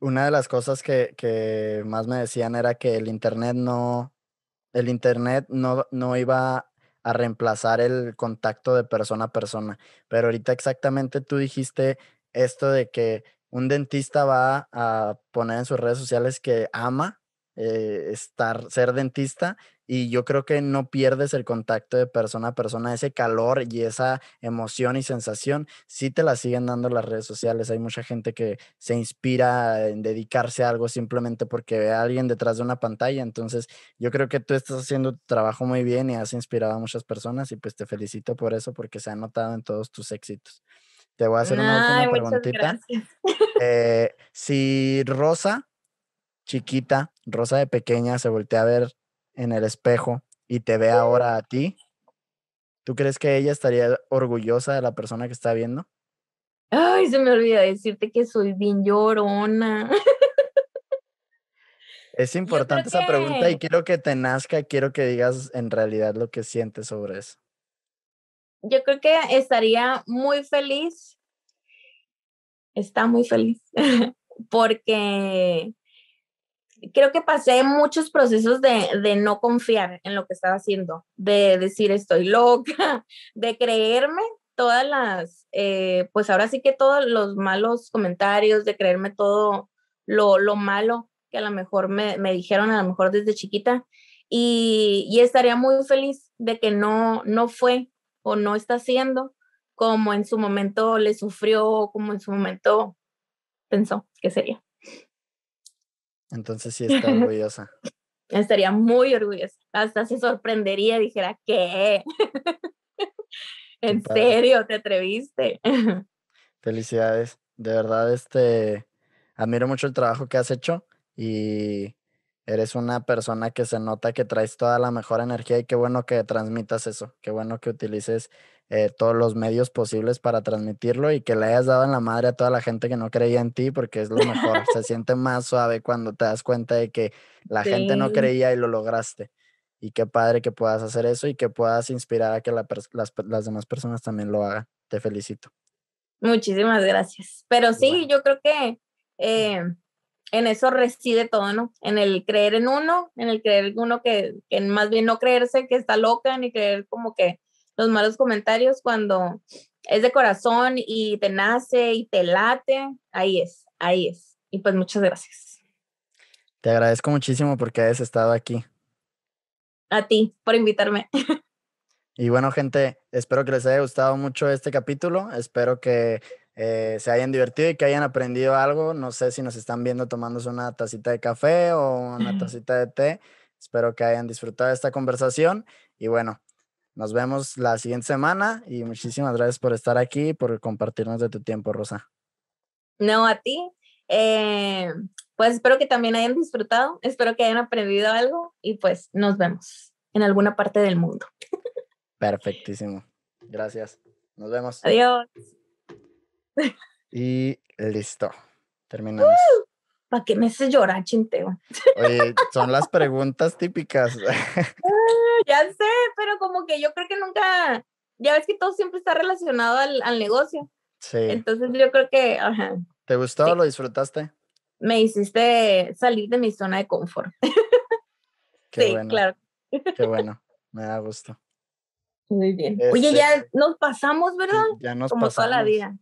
Una de las cosas que, más me decían era que el internet no, el internet no, no iba a reemplazar el contacto de persona a persona. Pero ahorita exactamente tú dijiste esto de que un dentista va a poner en sus redes sociales que ama eh, estar, ser dentista, y yo creo que no pierdes el contacto de persona a persona, ese calor y esa emoción y sensación, sí te la siguen dando las redes sociales. Hay mucha gente que se inspira en dedicarse a algo simplemente porque ve a alguien detrás de una pantalla. Entonces, yo creo que tú estás haciendo tu trabajo muy bien y has inspirado a muchas personas y pues te felicito por eso porque se ha notado en todos tus éxitos. Te voy a hacer una última preguntita. Eh, si Rosa, chiquita, Rosa de pequeña, se voltea a ver en el espejo y te ve ahora a ti, ¿tú crees que ella estaría orgullosa de la persona que está viendo? Ay, se me olvidó decirte que soy bien llorona. Es importante esa pregunta y quiero que te nazca, quiero que digas en realidad lo que sientes sobre eso. Yo creo que estaría muy feliz, está muy feliz, porque creo que pasé muchos procesos de, no confiar en lo que estaba haciendo, de decir estoy loca, de creerme todas las, eh, pues ahora sí que todos los malos comentarios, de creerme todo lo, malo que a lo mejor me, dijeron, a lo mejor desde chiquita, y, estaría muy feliz de que no, no fue o no está siendo como en su momento le sufrió, como en su momento pensó que sería. Entonces sí está orgullosa. Estaría muy orgullosa. Hasta se sorprendería, dijera, ¿qué? ¿En serio te atreviste? Felicidades. De verdad, este, admiro mucho el trabajo que has hecho y eres una persona que se nota que traes toda la mejor energía y qué bueno que transmitas eso, qué bueno que utilices eh, todos los medios posibles para transmitirlo y que le hayas dado en la madre a toda la gente que no creía en ti, porque es lo mejor. Se siente más suave cuando te das cuenta de que la gente no creía y lo lograste. Y qué padre que puedas hacer eso y que puedas inspirar a que las, demás personas también lo hagan. Te felicito. Muchísimas gracias. Pero sí, yo creo que eh, en eso reside todo, ¿no? En el creer en uno, en el creer en uno que, que más bien no creerse que está loca, ni creer como que los malos comentarios cuando es de corazón y te nace y te late, ahí es, ahí es. Y pues muchas gracias. Te agradezco muchísimo porque hayas estado aquí. A ti, por invitarme. Y bueno, gente, espero que les haya gustado mucho este capítulo. Espero que eh, se hayan divertido y que hayan aprendido algo. No sé si nos están viendo tomándose una tacita de café o una tacita de té. Espero que hayan disfrutado esta conversación. Y bueno, nos vemos la siguiente semana y muchísimas gracias por estar aquí, por compartirnos de tu tiempo, Rosa. No, a ti. Eh, pues espero que también hayan disfrutado, espero que hayan aprendido algo y pues nos vemos en alguna parte del mundo. Perfectísimo. Gracias. Nos vemos. Adiós. Y listo. Terminamos. ¿Para qué me haces llorar, chinteo? Oye, son las preguntas típicas. Ah, ya sé pero como que yo creo que nunca, ya ves que todo siempre está relacionado al, negocio. Sí. Entonces yo creo que, ¿Te gustó? o ¿Lo disfrutaste? Me hiciste salir de mi zona de confort. sí, claro. Qué bueno, me da gusto. Muy bien. Oye, ya este, nos pasamos, ¿verdad? Ya nos Como toda la vida.